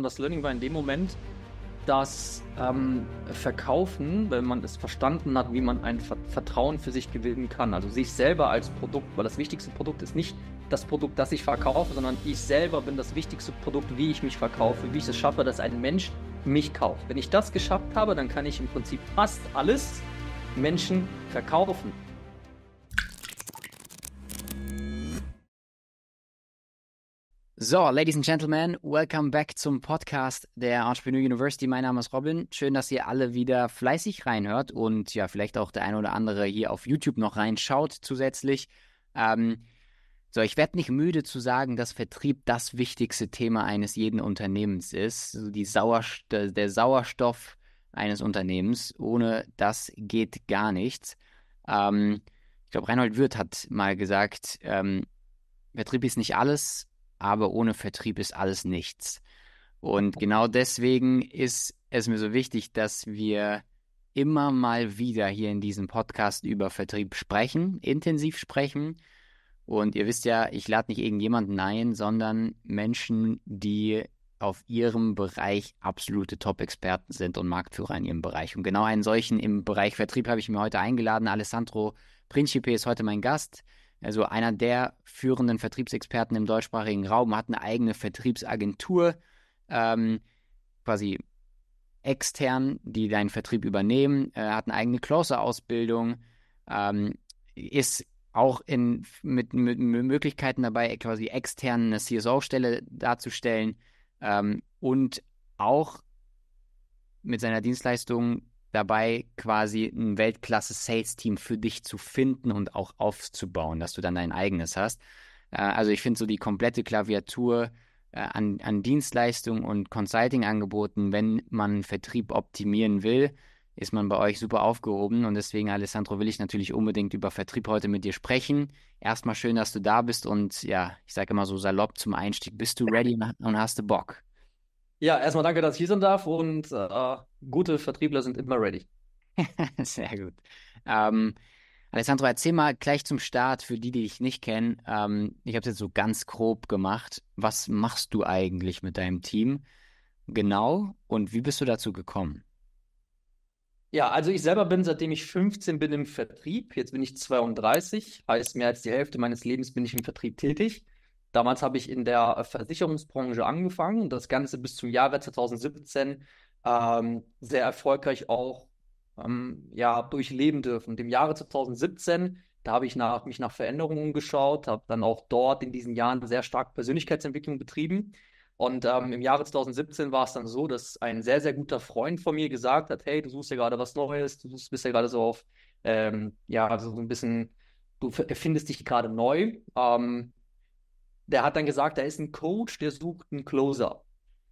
Und das Learning war in dem Moment, dass ähm, Verkaufen, wenn man es verstanden hat, wie man ein Vertrauen für sich gewinnen kann, also sich selber als Produkt, weil das wichtigste Produkt ist nicht das Produkt, das ich verkaufe, sondern ich selber bin das wichtigste Produkt, wie ich mich verkaufe, wie ich es schaffe, dass ein Mensch mich kauft. Wenn ich das geschafft habe, dann kann ich im Prinzip fast alles Menschen verkaufen. So, Ladies and Gentlemen, welcome back zum Podcast der Entrepreneur University. Mein Name ist Robin. Schön, dass ihr alle wieder fleißig reinhört und ja, vielleicht auch der ein oder andere hier auf YouTube noch reinschaut zusätzlich. Ähm, so, ich werde nicht müde zu sagen, dass Vertrieb das wichtigste Thema eines jeden Unternehmens ist. Also die Sauerst äh, der Sauerstoff eines Unternehmens. Ohne das geht gar nichts. Ähm, ich glaube, Reinhold Wirth hat mal gesagt, ähm, Vertrieb ist nicht alles, aber ohne Vertrieb ist alles nichts. Und genau deswegen ist es mir so wichtig, dass wir immer mal wieder hier in diesem Podcast über Vertrieb sprechen, intensiv sprechen. Und ihr wisst ja, ich lade nicht irgendjemanden ein, sondern Menschen, die auf ihrem Bereich absolute Top-Experten sind und Marktführer in ihrem Bereich. Und genau einen solchen im Bereich Vertrieb habe ich mir heute eingeladen. Alessandro Principe ist heute mein Gast also einer der führenden Vertriebsexperten im deutschsprachigen Raum, hat eine eigene Vertriebsagentur, ähm, quasi extern, die deinen Vertrieb übernehmen, äh, hat eine eigene Closer-Ausbildung, ähm, ist auch in, mit, mit, Möglichkeiten dabei, quasi extern eine CSO-Stelle darzustellen ähm, und auch mit seiner Dienstleistung dabei, quasi ein Weltklasse-Sales-Team für dich zu finden und auch aufzubauen, dass du dann dein eigenes hast. Äh, also ich finde so die komplette Klaviatur äh, an, an Dienstleistungen und Consulting-Angeboten, wenn man Vertrieb optimieren will, ist man bei euch super aufgehoben. Und deswegen, Alessandro, will ich natürlich unbedingt über Vertrieb heute mit dir sprechen. Erstmal schön, dass du da bist und ja, ich sage immer so salopp zum Einstieg, bist du ready und hast du Bock? Ja, erstmal danke, dass ich hier sein darf und äh, gute Vertriebler sind immer ready. Sehr gut. Ähm, Alessandro, erzähl mal gleich zum Start für die, die dich nicht kennen. Ähm, ich habe es jetzt so ganz grob gemacht. Was machst du eigentlich mit deinem Team genau und wie bist du dazu gekommen? Ja, also ich selber bin seitdem ich 15 bin im Vertrieb. Jetzt bin ich 32, heißt mehr als die Hälfte meines Lebens bin ich im Vertrieb tätig. Damals habe ich in der Versicherungsbranche angefangen, und das Ganze bis zum Jahre 2017 ähm, sehr erfolgreich auch ähm, ja, durchleben dürfen. Und im Jahre 2017, da habe ich nach, mich nach Veränderungen geschaut, habe dann auch dort in diesen Jahren sehr stark Persönlichkeitsentwicklung betrieben. Und ähm, im Jahre 2017 war es dann so, dass ein sehr, sehr guter Freund von mir gesagt hat, hey, du suchst ja gerade was Neues, du bist ja gerade so auf, ähm, ja, so ein bisschen, du findest dich gerade neu. Ähm, der hat dann gesagt, da ist ein Coach, der sucht einen Closer.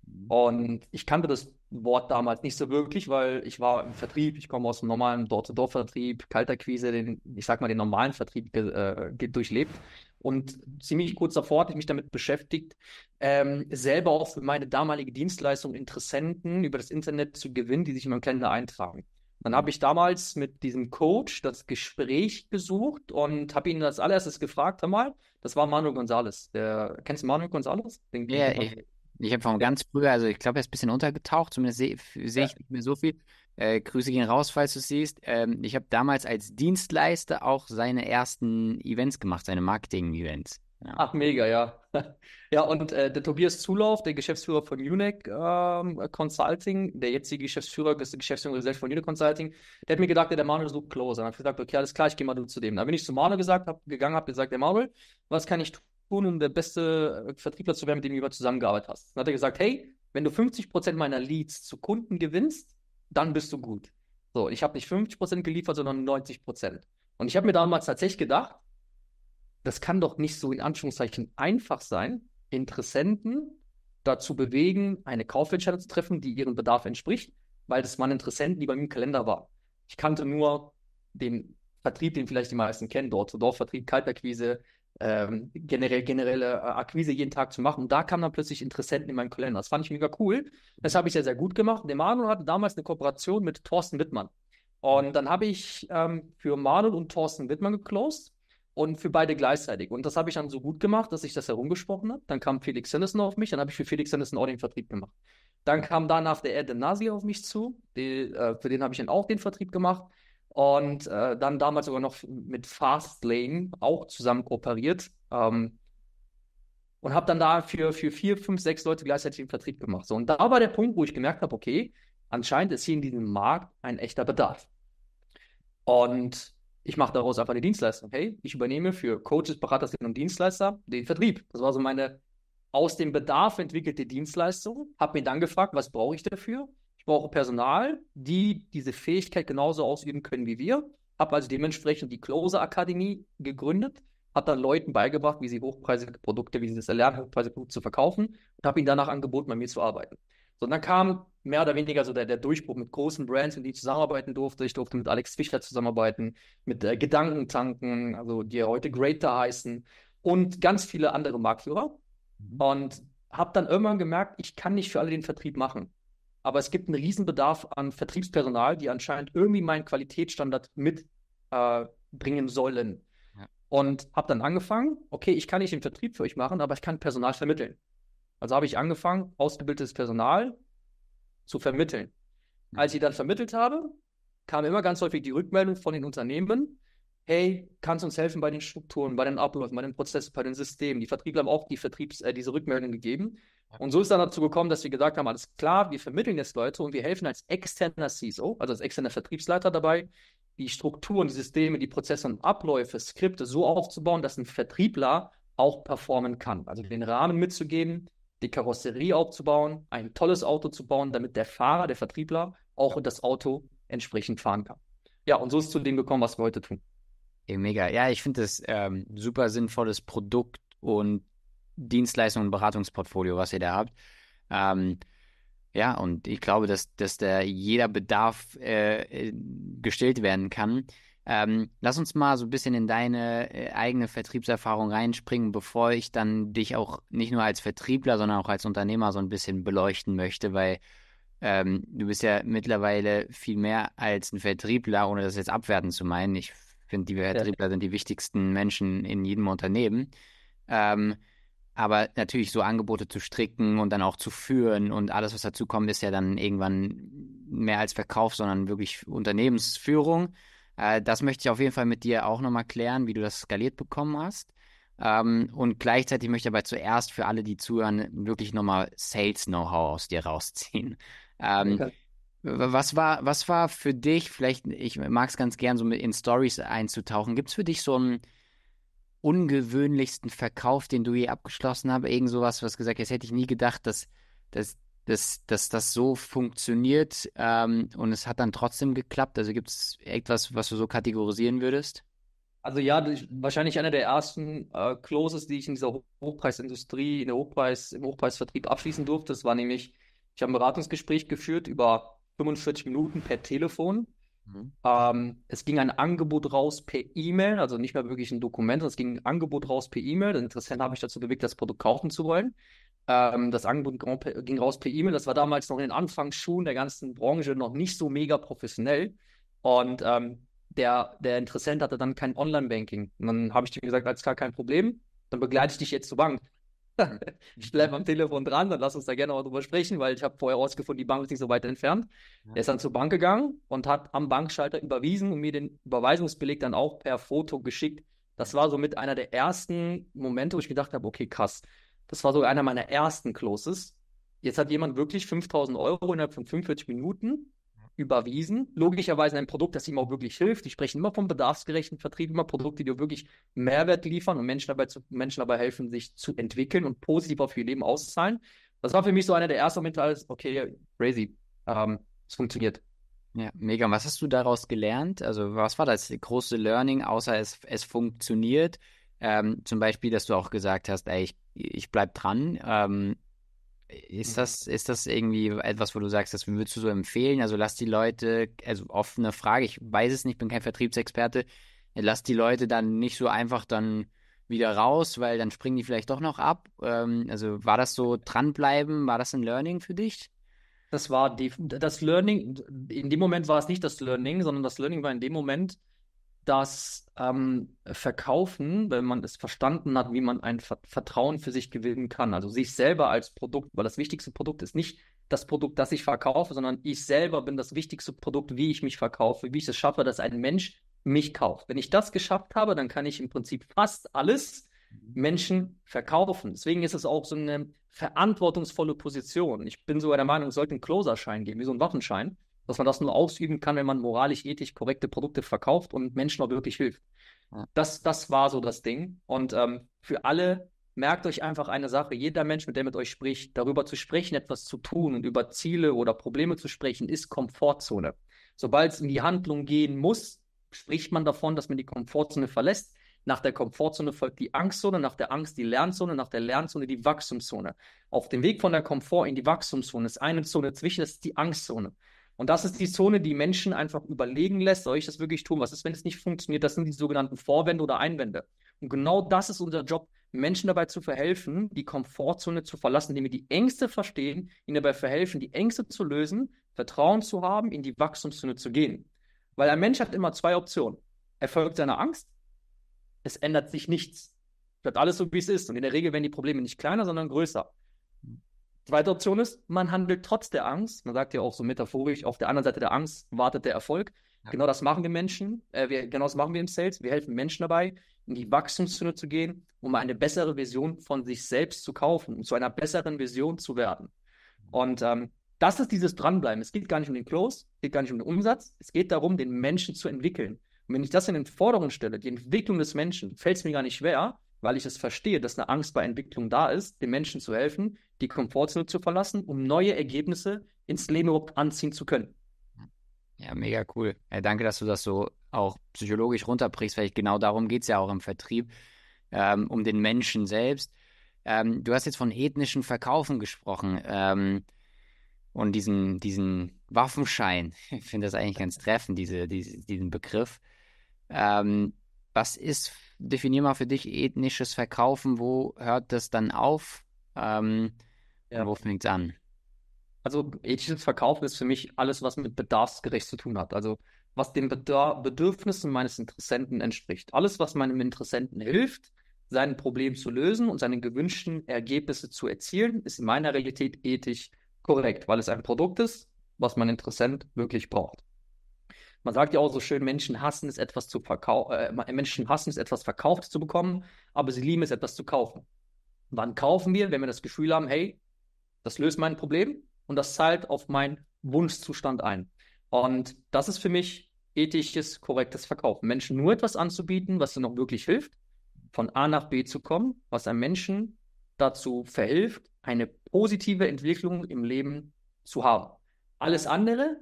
Mhm. Und ich kannte das Wort damals nicht so wirklich, weil ich war im Vertrieb, ich komme aus einem normalen dort to dort vertrieb Kalterquise, den, ich sag mal, den normalen Vertrieb äh, durchlebt. Und ziemlich kurz davor hatte ich mich damit beschäftigt, ähm, selber auch für meine damalige Dienstleistung Interessenten über das Internet zu gewinnen, die sich in meinem Kalender eintragen. Dann habe ich damals mit diesem Coach das Gespräch gesucht und habe ihn als allererstes gefragt, hör das war Manuel Gonzalez. Der, kennst du Manuel Gonzalez? Den ja, ich, ich habe von ganz früher, also ich glaube, er ist ein bisschen untergetaucht, zumindest sehe seh ich ja. nicht mehr so viel. Äh, Grüße gehen raus, falls du es siehst. Ähm, ich habe damals als Dienstleister auch seine ersten Events gemacht, seine Marketing-Events. Ja. Ach, mega, ja. Ja, und äh, der Tobias Zulauf, der Geschäftsführer von UNEC ähm, Consulting, der jetzige Geschäftsführer, Geschäftsführer Geschäftsführungsgesellschaft von UNEC Consulting, der hat mir gedacht, der Manuel sucht Closer. Dann habe ich gesagt, okay, alles klar, ich gehe mal zu dem. Dann bin ich zu Manuel gesagt, hab, gegangen, habe gesagt, der Manuel, was kann ich tun, um der beste äh, Vertriebler zu werden, mit dem du immer zusammengearbeitet hast? Dann hat er gesagt, hey, wenn du 50% meiner Leads zu Kunden gewinnst, dann bist du gut. So, ich habe nicht 50% geliefert, sondern 90%. Und ich habe mir damals tatsächlich gedacht, das kann doch nicht so in Anführungszeichen einfach sein, Interessenten dazu bewegen, eine Kaufentscheidung zu treffen, die ihrem Bedarf entspricht, weil das waren Interessenten, die bei mir im Kalender waren. Ich kannte nur den Vertrieb, den vielleicht die meisten kennen, dort zu Dorfvertrieb, Kaltakquise, ähm, generell generelle äh, Akquise jeden Tag zu machen. Und da kamen dann plötzlich Interessenten in meinen Kalender. Das fand ich mega cool. Das habe ich sehr, sehr gut gemacht. Der Manuel hatte damals eine Kooperation mit Thorsten Wittmann. Und mhm. dann habe ich ähm, für Manuel und Thorsten Wittmann geclosed und für beide gleichzeitig. Und das habe ich dann so gut gemacht, dass ich das herumgesprochen habe. Dann kam Felix Henderson auf mich, dann habe ich für Felix Henderson auch den Vertrieb gemacht. Dann kam danach der Erden Nasi auf mich zu, die, äh, für den habe ich dann auch den Vertrieb gemacht. Und äh, dann damals sogar noch mit Fastlane auch zusammen kooperiert. Ähm, und habe dann da für, für vier, fünf, sechs Leute gleichzeitig den Vertrieb gemacht. So, und da war der Punkt, wo ich gemerkt habe, okay, anscheinend ist hier in diesem Markt ein echter Bedarf. Und ich mache daraus einfach eine Dienstleistung. Hey, ich übernehme für Coaches, Berater und Dienstleister den Vertrieb. Das war so meine aus dem Bedarf entwickelte Dienstleistung. Habe mir dann gefragt, was brauche ich dafür? Ich brauche Personal, die diese Fähigkeit genauso ausüben können wie wir. Habe also dementsprechend die Closer Akademie gegründet. Habe dann Leuten beigebracht, wie sie hochpreisige Produkte, wie sie das erlernen, hochpreisige Produkte zu verkaufen. Und habe ihnen danach angeboten, bei mir zu arbeiten. So, und dann kam mehr oder weniger so der, der Durchbruch mit großen Brands, mit denen ich zusammenarbeiten durfte. Ich durfte mit Alex Fischler zusammenarbeiten, mit äh, tanken, also die heute Greater heißen und ganz viele andere Marktführer. Mhm. Und habe dann irgendwann gemerkt, ich kann nicht für alle den Vertrieb machen. Aber es gibt einen Riesenbedarf an Vertriebspersonal, die anscheinend irgendwie meinen Qualitätsstandard mitbringen äh, sollen. Und habe dann angefangen, okay, ich kann nicht den Vertrieb für euch machen, aber ich kann Personal vermitteln. Also habe ich angefangen, ausgebildetes Personal zu vermitteln. Mhm. Als ich dann vermittelt habe, kam immer ganz häufig die Rückmeldung von den Unternehmen, hey, kannst du uns helfen bei den Strukturen, bei den Abläufen, bei den Prozessen, bei den Systemen? Die Vertriebler haben auch die Vertriebs, äh, diese Rückmeldung gegeben. Und so ist dann dazu gekommen, dass wir gesagt haben, alles klar, wir vermitteln jetzt Leute und wir helfen als externer CSO, also als externer Vertriebsleiter dabei, die Strukturen, die Systeme, die Prozesse und Abläufe, Skripte so aufzubauen, dass ein Vertriebler auch performen kann. Also den Rahmen mitzugeben, die Karosserie aufzubauen, ein tolles Auto zu bauen, damit der Fahrer, der Vertriebler auch das Auto entsprechend fahren kann. Ja, und so ist es zu dem gekommen, was wir heute tun. Ja, mega. Ja, ich finde das ähm, super sinnvolles Produkt und Dienstleistung und Beratungsportfolio, was ihr da habt. Ähm, ja, und ich glaube, dass, dass da jeder Bedarf äh, äh gestillt werden kann. Ähm, lass uns mal so ein bisschen in deine äh, eigene Vertriebserfahrung reinspringen, bevor ich dann dich auch nicht nur als Vertriebler, sondern auch als Unternehmer so ein bisschen beleuchten möchte, weil ähm, du bist ja mittlerweile viel mehr als ein Vertriebler, ohne das jetzt abwerten zu meinen. Ich finde, die Vertriebler ja. sind die wichtigsten Menschen in jedem Unternehmen. Ähm, aber natürlich so Angebote zu stricken und dann auch zu führen und alles, was dazu kommt, ist ja dann irgendwann mehr als Verkauf, sondern wirklich Unternehmensführung. Äh, das möchte ich auf jeden Fall mit dir auch nochmal klären, wie du das skaliert bekommen hast. Ähm, und gleichzeitig möchte ich aber zuerst für alle, die zuhören, wirklich nochmal Sales-Know-how aus dir rausziehen. Ähm, okay. Was war, was war für dich, vielleicht, ich mag es ganz gern, so mit in Stories einzutauchen. Gibt es für dich so einen ungewöhnlichsten Verkauf, den du je abgeschlossen hast? Irgend sowas, was gesagt, jetzt hätte ich nie gedacht, dass, dass dass, dass das so funktioniert ähm, und es hat dann trotzdem geklappt? Also gibt es etwas, was du so kategorisieren würdest? Also ja, wahrscheinlich einer der ersten äh, Closes, die ich in dieser Hochpreisindustrie, in der Hochpreis, im Hochpreisvertrieb abschließen durfte. Das war nämlich, ich habe ein Beratungsgespräch geführt über 45 Minuten per Telefon. Mhm. Ähm, es ging ein Angebot raus per E-Mail, also nicht mehr wirklich ein Dokument, sondern es ging ein Angebot raus per E-Mail. Den Interessenten habe ich dazu bewegt, das Produkt kaufen zu wollen. Ähm, das Angebot ging raus per E-Mail. Das war damals noch in den Anfangsschuhen der ganzen Branche noch nicht so mega professionell. Und ähm, der, der Interessent hatte dann kein Online-Banking. Und dann habe ich dir gesagt, alles klar, kein Problem. Dann begleite ich dich jetzt zur Bank. ich bleibe am Telefon dran, dann lass uns da gerne auch drüber sprechen, weil ich habe vorher rausgefunden, die Bank ist nicht so weit entfernt. Ja. Er ist dann zur Bank gegangen und hat am Bankschalter überwiesen und mir den Überweisungsbeleg dann auch per Foto geschickt. Das war somit einer der ersten Momente, wo ich gedacht habe, okay, krass, das war sogar einer meiner ersten Closes. Jetzt hat jemand wirklich 5000 Euro innerhalb von 45 Minuten überwiesen. Logischerweise ein Produkt, das ihm auch wirklich hilft. Die sprechen immer vom bedarfsgerechten Vertrieb, immer Produkte, die wirklich Mehrwert liefern und Menschen dabei, zu, Menschen dabei helfen, sich zu entwickeln und positiv auf ihr Leben auszahlen. Das war für mich so einer der ersten Momente, als, okay, crazy, ähm, es funktioniert. Ja, mega. Was hast du daraus gelernt? Also, was war das große Learning, außer es, es funktioniert? Ähm, zum Beispiel, dass du auch gesagt hast, ey, ich, ich bleib dran. Ähm, ist mhm. das, ist das irgendwie etwas, wo du sagst, das würdest du so empfehlen? Also lass die Leute, also offene Frage, ich weiß es nicht, bin kein Vertriebsexperte, lass die Leute dann nicht so einfach dann wieder raus, weil dann springen die vielleicht doch noch ab. Ähm, also war das so dranbleiben, war das ein Learning für dich? Das war die, das Learning, in dem Moment war es nicht das Learning, sondern das Learning war in dem Moment, dass ähm, Verkaufen, wenn man es verstanden hat, wie man ein Vertrauen für sich gewinnen kann, also sich selber als Produkt, weil das wichtigste Produkt ist nicht das Produkt, das ich verkaufe, sondern ich selber bin das wichtigste Produkt, wie ich mich verkaufe, wie ich es schaffe, dass ein Mensch mich kauft. Wenn ich das geschafft habe, dann kann ich im Prinzip fast alles mhm. Menschen verkaufen. Deswegen ist es auch so eine verantwortungsvolle Position. Ich bin sogar der Meinung, es sollte einen schein geben, wie so ein Waffenschein dass man das nur ausüben kann, wenn man moralisch, ethisch korrekte Produkte verkauft und Menschen auch wirklich hilft. Das, das war so das Ding. Und ähm, für alle merkt euch einfach eine Sache. Jeder Mensch, mit der mit euch spricht, darüber zu sprechen, etwas zu tun und über Ziele oder Probleme zu sprechen, ist Komfortzone. Sobald es in die Handlung gehen muss, spricht man davon, dass man die Komfortzone verlässt. Nach der Komfortzone folgt die Angstzone, nach der Angst die Lernzone, nach der Lernzone die Wachstumszone. Auf dem Weg von der Komfort in die Wachstumszone ist eine Zone zwischen, das ist die Angstzone. Und das ist die Zone, die Menschen einfach überlegen lässt, soll ich das wirklich tun? Was ist, wenn es nicht funktioniert? Das sind die sogenannten Vorwände oder Einwände. Und genau das ist unser Job, Menschen dabei zu verhelfen, die Komfortzone zu verlassen, indem wir die Ängste verstehen, ihnen dabei verhelfen, die Ängste zu lösen, Vertrauen zu haben, in die Wachstumszone zu gehen. Weil ein Mensch hat immer zwei Optionen. Er folgt seiner Angst, es ändert sich nichts. Bleibt alles so, wie es ist. Und in der Regel werden die Probleme nicht kleiner, sondern größer. Zweite Option ist, man handelt trotz der Angst. Man sagt ja auch so metaphorisch, auf der anderen Seite der Angst wartet der Erfolg. Ja. Genau das machen wir Menschen, äh, wir, genau das machen wir im Sales. Wir helfen Menschen dabei, in die Wachstumszone zu gehen, um eine bessere Vision von sich selbst zu kaufen, um zu einer besseren Vision zu werden. Und ähm, das ist dieses Dranbleiben. Es geht gar nicht um den Close, es geht gar nicht um den Umsatz, es geht darum, den Menschen zu entwickeln. Und wenn ich das in den Vordergrund stelle, die Entwicklung des Menschen, fällt es mir gar nicht schwer, weil ich es verstehe, dass eine Angst bei Entwicklung da ist, den Menschen zu helfen, die Komfortzone zu verlassen, um neue Ergebnisse ins Leben überhaupt anziehen zu können. Ja, mega cool. Ja, danke, dass du das so auch psychologisch runterbrichst, weil ich, genau darum geht es ja auch im Vertrieb, ähm, um den Menschen selbst. Ähm, du hast jetzt von ethnischen Verkaufen gesprochen ähm, und diesen, diesen Waffenschein. Ich finde das eigentlich ganz treffend, diese, diese diesen Begriff. Ähm, was ist definier mal für dich ethnisches Verkaufen. Wo hört das dann auf? Ähm, ja. Wo fängt es an? Also ethisches Verkaufen ist für mich alles, was mit bedarfsgerecht zu tun hat. Also was den Bedürf Bedürfnissen meines Interessenten entspricht. Alles, was meinem Interessenten hilft, sein Problem zu lösen und seine gewünschten Ergebnisse zu erzielen, ist in meiner Realität ethisch korrekt, weil es ein Produkt ist, was mein Interessent wirklich braucht. Man sagt ja auch so schön, Menschen hassen es, etwas zu verkaufen, äh, Menschen hassen es, etwas verkauft zu bekommen, aber sie lieben es, etwas zu kaufen. Wann kaufen wir, wenn wir das Gefühl haben, hey, das löst mein Problem und das zahlt auf meinen Wunschzustand ein. Und das ist für mich ethisches, korrektes Verkaufen. Menschen nur etwas anzubieten, was ihnen auch wirklich hilft, von A nach B zu kommen, was einem Menschen dazu verhilft, eine positive Entwicklung im Leben zu haben. Alles andere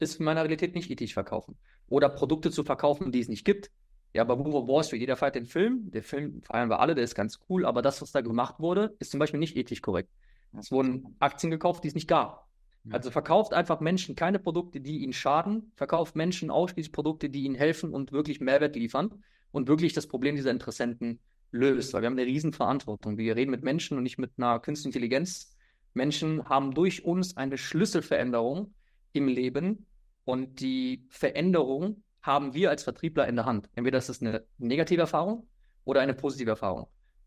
ist in meiner Realität nicht ethisch verkaufen. Oder Produkte zu verkaufen, die es nicht gibt. Ja, bei Wolf of Wall Street, jeder feiert den Film, der Film feiern wir alle, der ist ganz cool, aber das, was da gemacht wurde, ist zum Beispiel nicht ethisch korrekt. Es wurden Aktien gekauft, die es nicht gab. Also verkauft einfach Menschen keine Produkte, die ihnen schaden, verkauft Menschen ausschließlich Produkte, die ihnen helfen und wirklich Mehrwert liefern und wirklich das Problem dieser Interessenten löst. Weil wir haben eine Riesenverantwortung. Wir reden mit Menschen und nicht mit einer künstlichen Intelligenz. Menschen haben durch uns eine Schlüsselveränderung im Leben und die Veränderung haben wir als Vertriebler in der Hand. Entweder das ist eine negative Erfahrung oder eine positive Erfahrung.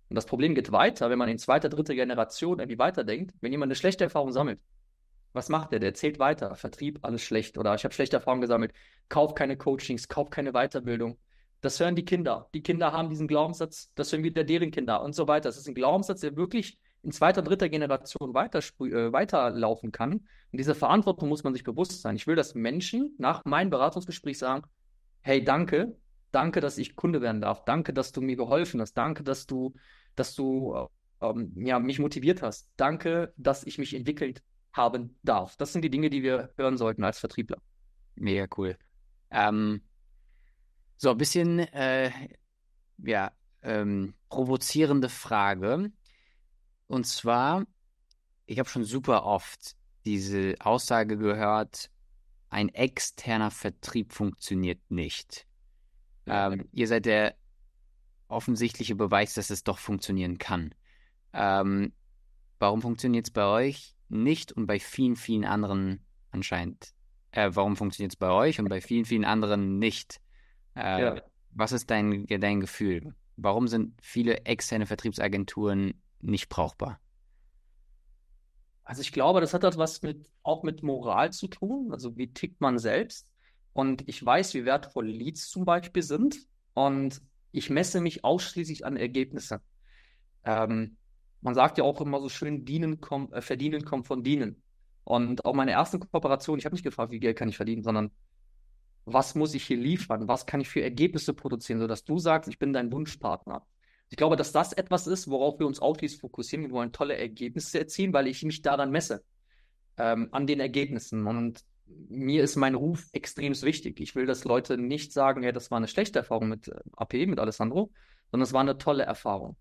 Und das Problem geht weiter, wenn man in zweiter, dritter Generation irgendwie weiterdenkt. Wenn jemand eine schlechte Erfahrung sammelt, was macht er? Der zählt weiter. Vertrieb, alles schlecht. Oder ich habe schlechte Erfahrungen gesammelt. Kauf keine Coachings, kauf keine Weiterbildung. Das hören die Kinder. Die Kinder haben diesen Glaubenssatz, das hören wieder deren Kinder und so weiter. Das ist ein Glaubenssatz, der wirklich in zweiter, dritter Generation äh, weiterlaufen kann. Und dieser Verantwortung muss man sich bewusst sein. Ich will, dass Menschen nach meinem Beratungsgespräch sagen, hey, danke, danke, dass ich Kunde werden darf, danke, dass du mir geholfen hast, danke, dass du, dass du äh, ähm, ja, mich motiviert hast, danke, dass ich mich entwickelt haben darf. Das sind die Dinge, die wir hören sollten als Vertriebler. Mega cool. Ähm, so, ein bisschen äh, ja, ähm, provozierende Frage. Und zwar, ich habe schon super oft diese Aussage gehört, ein externer Vertrieb funktioniert nicht. Ähm, ihr seid der offensichtliche Beweis, dass es doch funktionieren kann. Ähm, warum funktioniert es bei euch nicht und bei vielen, vielen anderen anscheinend? Äh, warum funktioniert es bei euch und bei vielen, vielen anderen nicht? Äh, ja. Was ist dein, dein Gefühl? Warum sind viele externe Vertriebsagenturen nicht brauchbar? Also ich glaube, das hat etwas mit, auch mit Moral zu tun. Also wie tickt man selbst? Und ich weiß, wie wertvoll Leads zum Beispiel sind. Und ich messe mich ausschließlich an Ergebnisse. Ähm, man sagt ja auch immer so schön, dienen komm, äh, verdienen kommt von dienen. Und auch meine ersten Kooperationen, ich habe nicht gefragt, wie Geld kann ich verdienen, sondern was muss ich hier liefern? Was kann ich für Ergebnisse produzieren, sodass du sagst, ich bin dein Wunschpartner? Ich glaube, dass das etwas ist, worauf wir uns ausschließlich fokussieren. Wir wollen tolle Ergebnisse erzielen, weil ich mich daran messe, ähm, an den Ergebnissen. Und mir ist mein Ruf extrem wichtig. Ich will, dass Leute nicht sagen, ja, das war eine schlechte Erfahrung mit äh, AP, mit Alessandro, sondern es war eine tolle Erfahrung.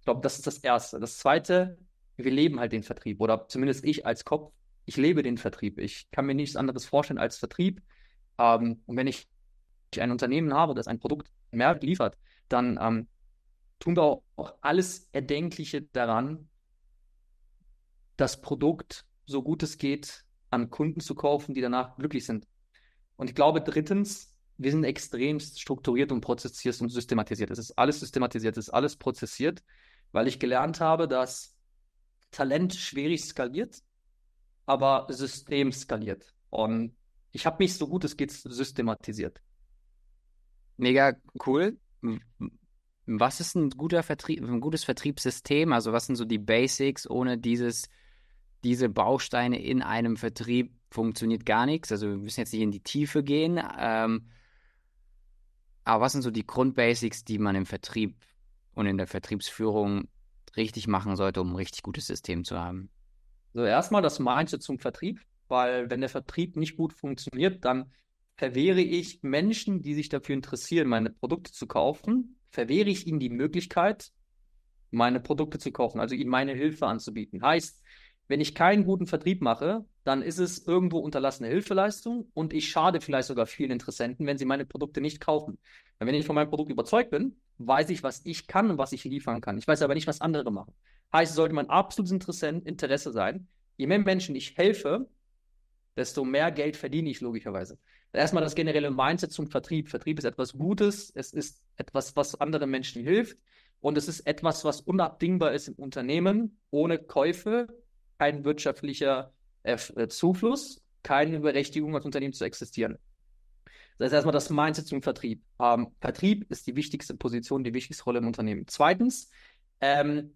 Ich glaube, das ist das Erste. Das Zweite, wir leben halt den Vertrieb oder zumindest ich als Kopf, ich lebe den Vertrieb. Ich kann mir nichts anderes vorstellen als Vertrieb. Ähm, und wenn ich ein Unternehmen habe, das ein Produkt mehr liefert, dann ähm, tun wir auch, alles Erdenkliche daran, das Produkt so gut es geht an Kunden zu kaufen, die danach glücklich sind. Und ich glaube, drittens, wir sind extrem strukturiert und prozessiert und systematisiert. Es ist alles systematisiert, es ist alles prozessiert, weil ich gelernt habe, dass Talent schwierig skaliert, aber System skaliert. Und ich habe mich so gut es geht systematisiert. Mega cool. Was ist ein, guter Vertrieb, ein gutes Vertriebssystem? Also was sind so die Basics ohne dieses, diese Bausteine in einem Vertrieb funktioniert gar nichts. Also wir müssen jetzt nicht in die Tiefe gehen. Ähm, aber was sind so die Grundbasics, die man im Vertrieb und in der Vertriebsführung richtig machen sollte, um ein richtig gutes System zu haben? Also erstmal das Mindset zum Vertrieb, weil wenn der Vertrieb nicht gut funktioniert, dann verwehre ich Menschen, die sich dafür interessieren, meine Produkte zu kaufen, verwehre ich ihnen die Möglichkeit, meine Produkte zu kaufen, also ihnen meine Hilfe anzubieten. Heißt, wenn ich keinen guten Vertrieb mache, dann ist es irgendwo unterlassene Hilfeleistung und ich schade vielleicht sogar vielen Interessenten, wenn sie meine Produkte nicht kaufen. Weil wenn ich von meinem Produkt überzeugt bin, weiß ich, was ich kann und was ich liefern kann. Ich weiß aber nicht, was andere machen. Heißt, es sollte mein absolutes Interesse sein, je mehr Menschen ich helfe, desto mehr Geld verdiene ich logischerweise. Erstmal das generelle Mindset zum Vertrieb. Vertrieb ist etwas Gutes, es ist etwas, was anderen Menschen hilft und es ist etwas, was unabdingbar ist im Unternehmen. Ohne Käufe kein wirtschaftlicher äh, äh, Zufluss, keine Berechtigung, als Unternehmen zu existieren. Das ist erstmal das Mindset zum Vertrieb. Ähm, Vertrieb ist die wichtigste Position, die wichtigste Rolle im Unternehmen. Zweitens, ähm,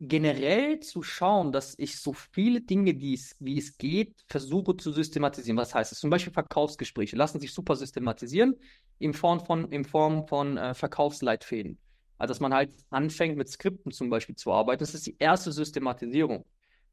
generell zu schauen, dass ich so viele Dinge, die es, wie es geht, versuche zu systematisieren. Was heißt das? Zum Beispiel Verkaufsgespräche lassen sich super systematisieren in Form von, in Form von äh, Verkaufsleitfäden. Also, dass man halt anfängt, mit Skripten zum Beispiel zu arbeiten. Das ist die erste Systematisierung.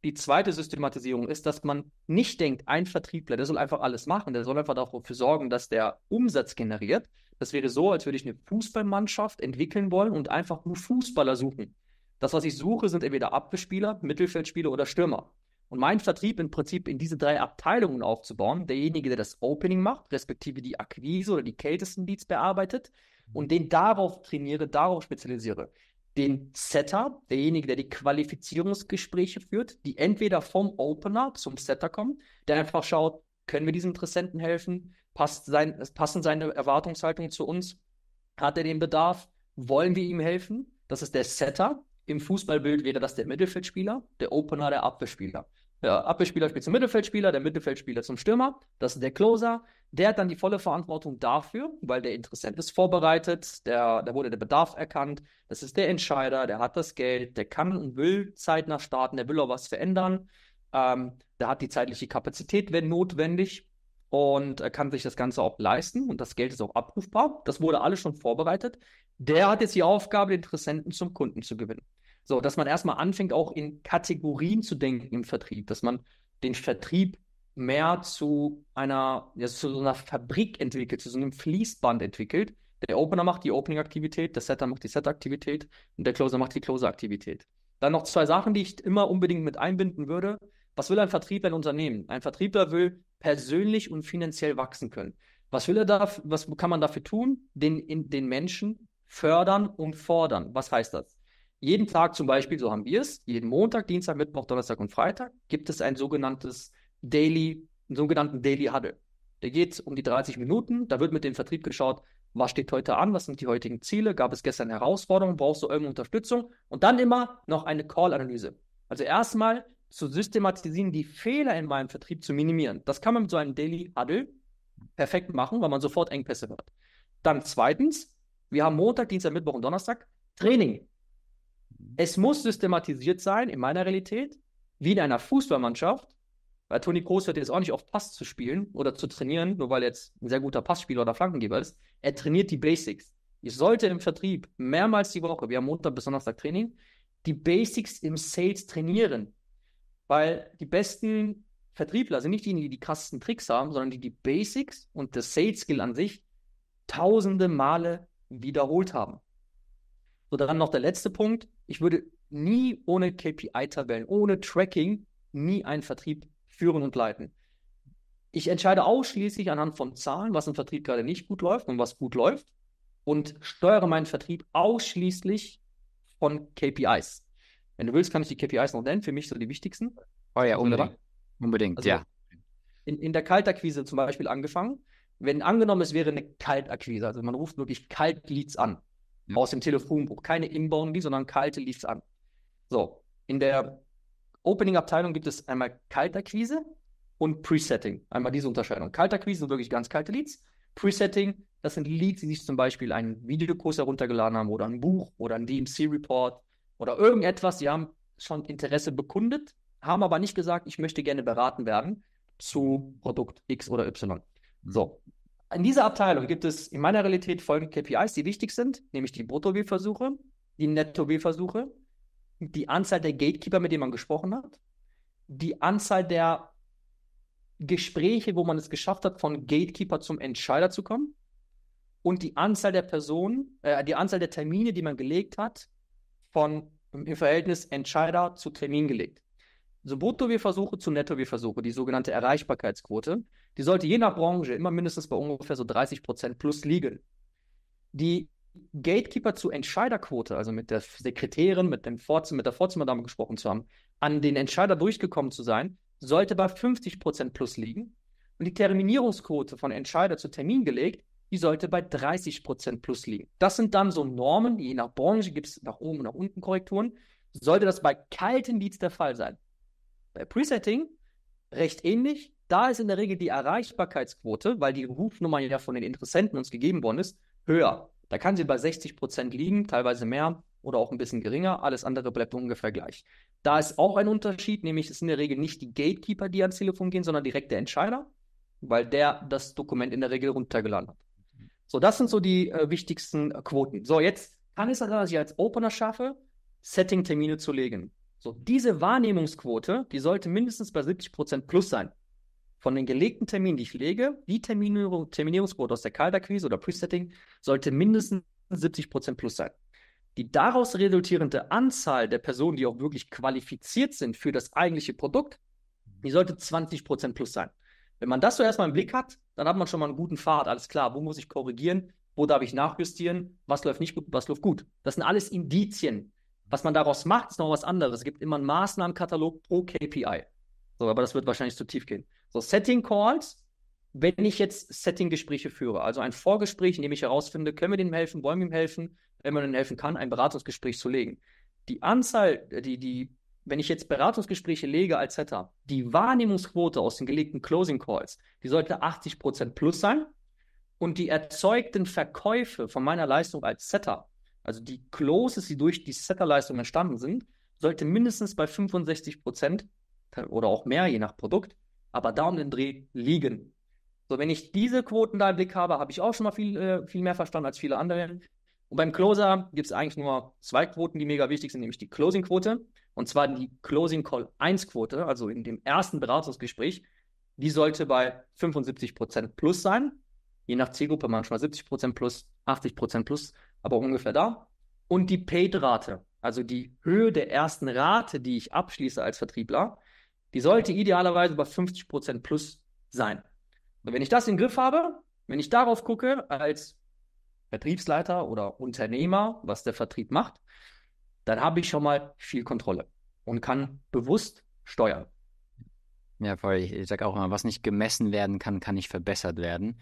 Die zweite Systematisierung ist, dass man nicht denkt, ein Vertriebler, der soll einfach alles machen, der soll einfach dafür sorgen, dass der Umsatz generiert. Das wäre so, als würde ich eine Fußballmannschaft entwickeln wollen und einfach nur Fußballer suchen. Das, was ich suche, sind entweder Abwehrspieler, Mittelfeldspieler oder Stürmer. Und mein Vertrieb im Prinzip in diese drei Abteilungen aufzubauen, derjenige, der das Opening macht, respektive die Akquise oder die kältesten Leads bearbeitet und mhm. den darauf trainiere, darauf spezialisiere. Den Setter, derjenige, der die Qualifizierungsgespräche führt, die entweder vom Opener zum Setter kommen, der einfach schaut, können wir diesem Interessenten helfen? Passt sein, passen seine Erwartungshaltungen zu uns? Hat er den Bedarf? Wollen wir ihm helfen? Das ist der Setter, im Fußballbild wäre das der Mittelfeldspieler, der Opener, der Abwehrspieler. Der Abwehrspieler spielt zum Mittelfeldspieler, der Mittelfeldspieler zum Stürmer, das ist der Closer. Der hat dann die volle Verantwortung dafür, weil der Interessent ist vorbereitet, der, da wurde der Bedarf erkannt, das ist der Entscheider, der hat das Geld, der kann und will zeitnah starten, der will auch was verändern, ähm, der hat die zeitliche Kapazität, wenn notwendig, und er kann sich das Ganze auch leisten und das Geld ist auch abrufbar. Das wurde alles schon vorbereitet. Der hat jetzt die Aufgabe, den Interessenten zum Kunden zu gewinnen. So, dass man erstmal anfängt, auch in Kategorien zu denken im Vertrieb, dass man den Vertrieb mehr zu einer, ja, zu so einer Fabrik entwickelt, zu so einem Fließband entwickelt. Der Opener macht die Opening-Aktivität, der Setter macht die Setter-Aktivität und der Closer macht die Closer-Aktivität. Dann noch zwei Sachen, die ich immer unbedingt mit einbinden würde. Was will ein Vertriebler in Unternehmen? Ein Vertriebler will persönlich und finanziell wachsen können. Was will er da, was kann man dafür tun? Den, in, den Menschen fördern und fordern. Was heißt das? Jeden Tag zum Beispiel, so haben wir es, jeden Montag, Dienstag, Mittwoch, Donnerstag und Freitag gibt es ein sogenanntes Daily, einen sogenannten Daily Huddle. Der geht um die 30 Minuten, da wird mit dem Vertrieb geschaut, was steht heute an, was sind die heutigen Ziele, gab es gestern Herausforderungen, brauchst du irgendeine Unterstützung und dann immer noch eine Call-Analyse. Also erstmal zu systematisieren, die Fehler in meinem Vertrieb zu minimieren. Das kann man mit so einem Daily Huddle perfekt machen, weil man sofort Engpässe hat. Dann zweitens, wir haben Montag, Dienstag, Mittwoch und Donnerstag Training. Es muss systematisiert sein, in meiner Realität, wie in einer Fußballmannschaft, weil Toni Kroos hört jetzt auch nicht auf Pass zu spielen oder zu trainieren, nur weil er jetzt ein sehr guter Passspieler oder Flankengeber ist. Er trainiert die Basics. Ich sollte im Vertrieb mehrmals die Woche, wir haben Montag bis Donnerstag Training, die Basics im Sales trainieren. Weil die besten Vertriebler sind nicht diejenigen, die die krassen Tricks haben, sondern die die Basics und das Sales Skill an sich tausende Male wiederholt haben. So, dann noch der letzte Punkt ich würde nie ohne KPI-Tabellen, ohne Tracking, nie einen Vertrieb führen und leiten. Ich entscheide ausschließlich anhand von Zahlen, was im Vertrieb gerade nicht gut läuft und was gut läuft und steuere meinen Vertrieb ausschließlich von KPIs. Wenn du willst, kann ich die KPIs noch nennen, für mich so die wichtigsten. Oh ja, unbedingt. Unbedingt, also ja. In, in der Kaltakquise zum Beispiel angefangen. Wenn angenommen, es wäre eine Kaltakquise, also man ruft wirklich Kaltleads an ja. Mhm. aus dem Telefonbuch. Keine inbound Leads, sondern kalte Leads an. So, in der Opening-Abteilung gibt es einmal Kaltakquise und Presetting. Einmal diese Unterscheidung. Kaltakquise sind wirklich ganz kalte Leads. Presetting, das sind Leads, die sich zum Beispiel einen Videokurs heruntergeladen haben oder ein Buch oder ein DMC-Report oder irgendetwas. Sie haben schon Interesse bekundet, haben aber nicht gesagt, ich möchte gerne beraten werden zu Produkt X oder Y. Mhm. So, in dieser Abteilung gibt es in meiner Realität folgende KPIs, die wichtig sind, nämlich die Brutto-W-Versuche, die Netto-W-Versuche, die Anzahl der Gatekeeper, mit denen man gesprochen hat, die Anzahl der Gespräche, wo man es geschafft hat, von Gatekeeper zum Entscheider zu kommen und die Anzahl der Personen, äh, die Anzahl der Termine, die man gelegt hat, von im Verhältnis Entscheider zu Termin gelegt so brutto versuche zu netto versuche, die sogenannte Erreichbarkeitsquote, die sollte je nach Branche immer mindestens bei ungefähr so 30 Prozent plus liegen. Die Gatekeeper zu Entscheiderquote, also mit der Sekretärin, mit, dem Vorz mit der Vorzimmerdame gesprochen zu haben, an den Entscheider durchgekommen zu sein, sollte bei 50 Prozent plus liegen. Und die Terminierungsquote von Entscheider zu Termin gelegt, die sollte bei 30 Prozent plus liegen. Das sind dann so Normen, je nach Branche gibt es nach oben und nach unten Korrekturen. Sollte das bei kalten Leads der Fall sein, bei Presetting recht ähnlich. Da ist in der Regel die Erreichbarkeitsquote, weil die Rufnummer ja von den Interessenten uns gegeben worden ist, höher. Da kann sie bei 60 Prozent liegen, teilweise mehr oder auch ein bisschen geringer. Alles andere bleibt ungefähr gleich. Da ist auch ein Unterschied, nämlich es sind in der Regel nicht die Gatekeeper, die ans Telefon gehen, sondern direkt der Entscheider, weil der das Dokument in der Regel runtergeladen hat. So, das sind so die äh, wichtigsten äh, Quoten. So, jetzt kann es sein, dass ich als Opener schaffe, Setting-Termine zu legen. So, diese Wahrnehmungsquote, die sollte mindestens bei 70% Prozent plus sein. Von den gelegten Terminen, die ich lege, die Terminierung, Terminierungsquote aus der Kaltakquise oder Presetting sollte mindestens 70% Prozent plus sein. Die daraus resultierende Anzahl der Personen, die auch wirklich qualifiziert sind für das eigentliche Produkt, die sollte 20% Prozent plus sein. Wenn man das so erstmal im Blick hat, dann hat man schon mal einen guten Pfad. Alles klar, wo muss ich korrigieren? Wo darf ich nachjustieren? Was läuft nicht gut? Was läuft gut? Das sind alles Indizien, was man daraus macht, ist noch was anderes. Es gibt immer einen Maßnahmenkatalog pro KPI. So, aber das wird wahrscheinlich zu tief gehen. So, Setting Calls, wenn ich jetzt Setting-Gespräche führe, also ein Vorgespräch, in dem ich herausfinde, können wir dem helfen, wollen wir ihm helfen, wenn man ihm helfen kann, ein Beratungsgespräch zu legen. Die Anzahl, äh, die, die, wenn ich jetzt Beratungsgespräche lege als Setter, die Wahrnehmungsquote aus den gelegten Closing Calls, die sollte 80% plus sein. Und die erzeugten Verkäufe von meiner Leistung als Setter also die Closes, die durch die Setterleistung entstanden sind, sollte mindestens bei 65 Prozent oder auch mehr, je nach Produkt, aber da um den Dreh liegen. So, wenn ich diese Quoten da im Blick habe, habe ich auch schon mal viel, äh, viel mehr verstanden als viele andere. Und beim Closer gibt es eigentlich nur zwei Quoten, die mega wichtig sind, nämlich die Closing-Quote und zwar die Closing Call 1-Quote, also in dem ersten Beratungsgespräch. Die sollte bei 75% plus sein, je nach Zielgruppe manchmal 70% plus, 80% plus aber ungefähr da. Und die Paid-Rate, also die Höhe der ersten Rate, die ich abschließe als Vertriebler, die sollte idealerweise bei 50% plus sein. Und wenn ich das im Griff habe, wenn ich darauf gucke als Vertriebsleiter oder Unternehmer, was der Vertrieb macht, dann habe ich schon mal viel Kontrolle und kann bewusst steuern. Ja, voll. Ich, ich sage auch immer, was nicht gemessen werden kann, kann nicht verbessert werden.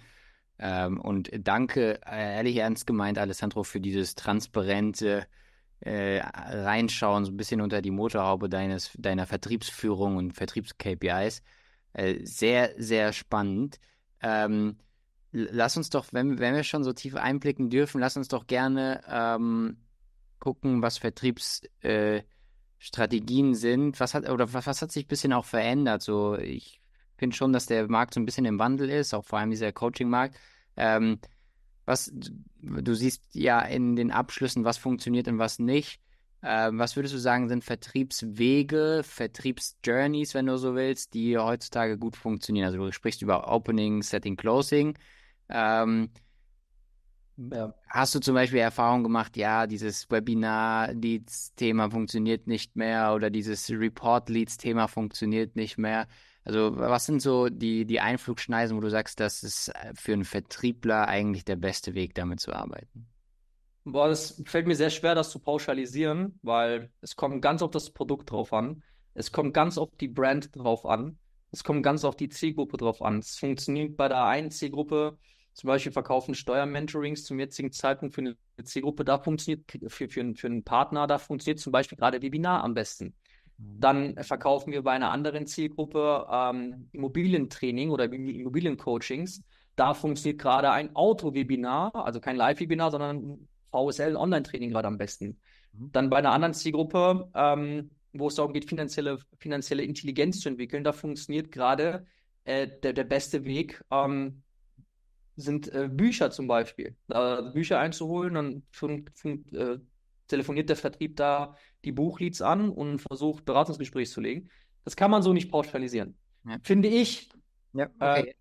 Ähm, und danke, äh, ehrlich ernst gemeint, Alessandro, für dieses transparente äh, Reinschauen, so ein bisschen unter die Motorhaube deines, deiner Vertriebsführung und Vertriebs-KPIs. Äh, sehr, sehr spannend. Ähm, lass uns doch, wenn, wenn, wir schon so tief einblicken dürfen, lass uns doch gerne ähm, gucken, was Vertriebsstrategien äh, sind. Was hat oder was, was hat sich ein bisschen auch verändert? So, ich finde schon, dass der Markt so ein bisschen im Wandel ist, auch vor allem dieser Coaching-Markt. Ähm, was du siehst ja in den Abschlüssen, was funktioniert und was nicht. Ähm, was würdest du sagen, sind Vertriebswege, Vertriebsjourneys, wenn du so willst, die heutzutage gut funktionieren? Also du sprichst über Opening, Setting, Closing. Ähm, ja. Hast du zum Beispiel Erfahrung gemacht, ja, dieses Webinar-Leads-Thema funktioniert nicht mehr oder dieses Report-Leads-Thema funktioniert nicht mehr? Also was sind so die, die Einflugschneisen, wo du sagst, das ist äh, für einen Vertriebler eigentlich der beste Weg, damit zu arbeiten? Boah, das fällt mir sehr schwer, das zu pauschalisieren, weil es kommt ganz auf das Produkt drauf an. Es kommt ganz auf die Brand drauf an. Es kommt ganz auf die Zielgruppe drauf an. Es funktioniert bei der einen Zielgruppe, zum Beispiel verkaufen Steuermentorings zum jetzigen Zeitpunkt für eine Zielgruppe, da funktioniert für, für, für einen Partner, da funktioniert zum Beispiel gerade Webinar am besten. Dann verkaufen wir bei einer anderen Zielgruppe ähm, Immobilientraining oder Immobiliencoachings. Da funktioniert gerade ein Auto-Webinar, also kein Live-Webinar, sondern VSL Online-Training gerade am besten. Mhm. Dann bei einer anderen Zielgruppe, ähm, wo es darum geht, finanzielle, finanzielle Intelligenz zu entwickeln, da funktioniert gerade äh, der, der beste Weg, ähm, sind äh, Bücher zum Beispiel. Äh, Bücher einzuholen, dann fun- fun- äh, telefoniert der Vertrieb da die Buchleads an und versucht, Beratungsgespräch zu legen. Das kann man so nicht pauschalisieren. Ja. Finde ich. Ja, äh, okay. äh,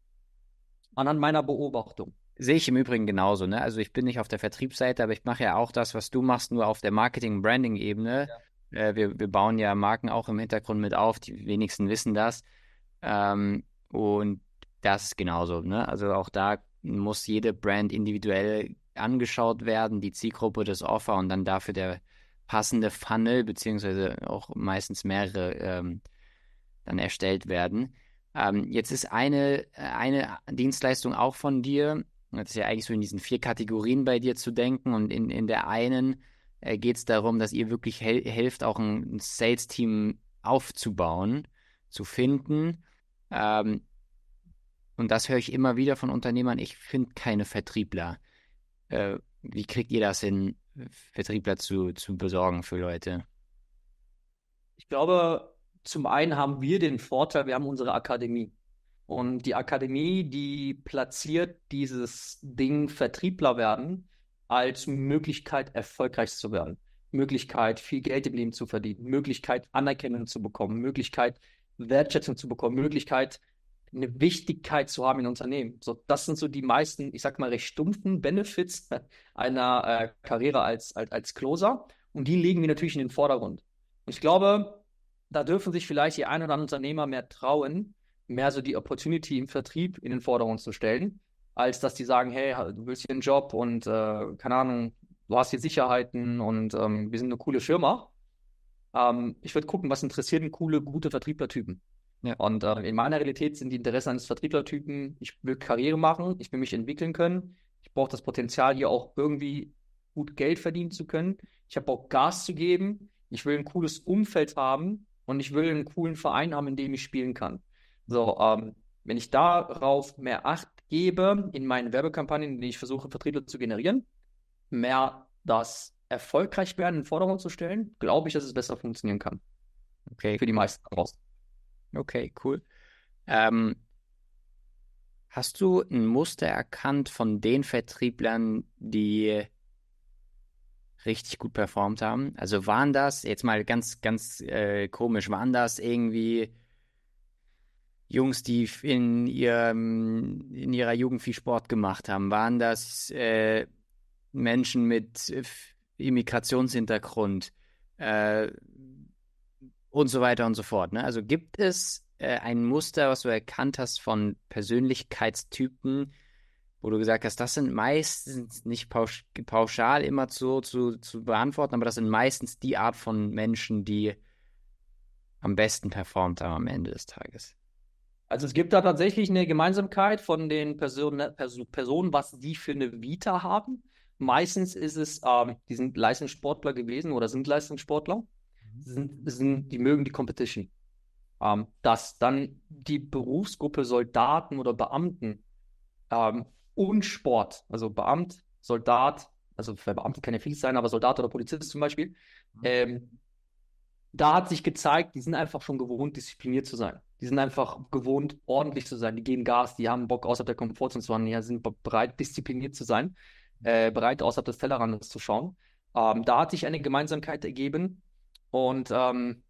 anhand meiner Beobachtung. Sehe ich im Übrigen genauso. Ne? Also ich bin nicht auf der Vertriebsseite, aber ich mache ja auch das, was du machst, nur auf der Marketing-Branding-Ebene. Ja. Äh, wir, wir bauen ja Marken auch im Hintergrund mit auf. Die wenigsten wissen das. Ähm, und das genauso. Ne? Also auch da muss jede Brand individuell angeschaut werden, die Zielgruppe, das Offer und dann dafür der passende Funnel, beziehungsweise auch meistens mehrere ähm, dann erstellt werden. Ähm, jetzt ist eine, äh, eine Dienstleistung auch von dir, das ist ja eigentlich so in diesen vier Kategorien bei dir zu denken und in, in der einen äh, geht es darum, dass ihr wirklich hel helft, auch ein, Sales-Team aufzubauen, zu finden. Ähm, und das höre ich immer wieder von Unternehmern, ich finde keine Vertriebler. Äh, wie kriegt ihr das hin? Vertriebler zu, zu besorgen für Leute? Ich glaube, zum einen haben wir den Vorteil, wir haben unsere Akademie. Und die Akademie, die platziert dieses Ding Vertriebler werden als Möglichkeit, erfolgreich zu werden. Möglichkeit, viel Geld im Leben zu verdienen, Möglichkeit, Anerkennung zu bekommen, Möglichkeit, Wertschätzung zu bekommen, Möglichkeit, eine Wichtigkeit zu haben in Unternehmen. So, das sind so die meisten, ich sag mal, recht stumpfen Benefits einer äh, Karriere als, als, als Closer. Und die legen wir natürlich in den Vordergrund. Und ich glaube, da dürfen sich vielleicht die ein oder anderen Unternehmer mehr trauen, mehr so die Opportunity im Vertrieb in den Vordergrund zu stellen, als dass die sagen, hey, du willst hier einen Job und äh, keine Ahnung, du hast hier Sicherheiten und ähm, wir sind eine coole Firma. Ähm, ich würde gucken, was interessiert coole, gute Vertrieblertypen. Ja. Und äh, in meiner Realität sind die Interessen eines Vertrieblertypen, ich will Karriere machen, ich will mich entwickeln können, ich brauche das Potenzial, hier auch irgendwie gut Geld verdienen zu können, ich habe auch Gas zu geben, ich will ein cooles Umfeld haben und ich will einen coolen Verein haben, in dem ich spielen kann. So, ähm, wenn ich darauf mehr Acht gebe in meinen Werbekampagnen, in denen ich versuche, Vertriebler zu generieren, mehr das erfolgreich werden in Forderung zu stellen, glaube ich, dass es besser funktionieren kann. Okay. Für die meisten draußen. Okay, cool. Ähm, hast du ein Muster erkannt von den Vertrieblern, die richtig gut performt haben? Also waren das, jetzt mal ganz, ganz äh, komisch, waren das irgendwie Jungs, die in, ihrem, in ihrer Jugend viel Sport gemacht haben? Waren das äh, Menschen mit äh, Immigrationshintergrund? Äh, und so weiter und so fort. Ne? Also gibt es äh, ein Muster, was du erkannt hast von Persönlichkeitstypen, wo du gesagt hast, das sind meistens nicht pausch pauschal immer zu, zu, zu beantworten, aber das sind meistens die Art von Menschen, die am besten performt haben am Ende des Tages. Also es gibt da tatsächlich eine Gemeinsamkeit von den Personen, Person, Personen was die für eine Vita haben. Meistens ist es, ähm, die sind Leistungssportler gewesen oder sind Leistungssportler sind, sind, die mögen die Competition. Ähm, dass dann die Berufsgruppe Soldaten oder Beamten ähm, und Sport, also Beamt, Soldat, also für Beamte kann ja viel sein, aber Soldat oder Polizist zum Beispiel, mhm. ähm, da hat sich gezeigt, die sind einfach schon gewohnt, diszipliniert zu sein. Die sind einfach gewohnt, ordentlich zu sein. Die geben Gas, die haben Bock, außerhalb der Komfortzone zu waren, die sind bereit, diszipliniert zu sein, mhm. äh, bereit, außerhalb des Tellerrandes zu schauen. Ähm, da hat sich eine Gemeinsamkeit ergeben, und ähm,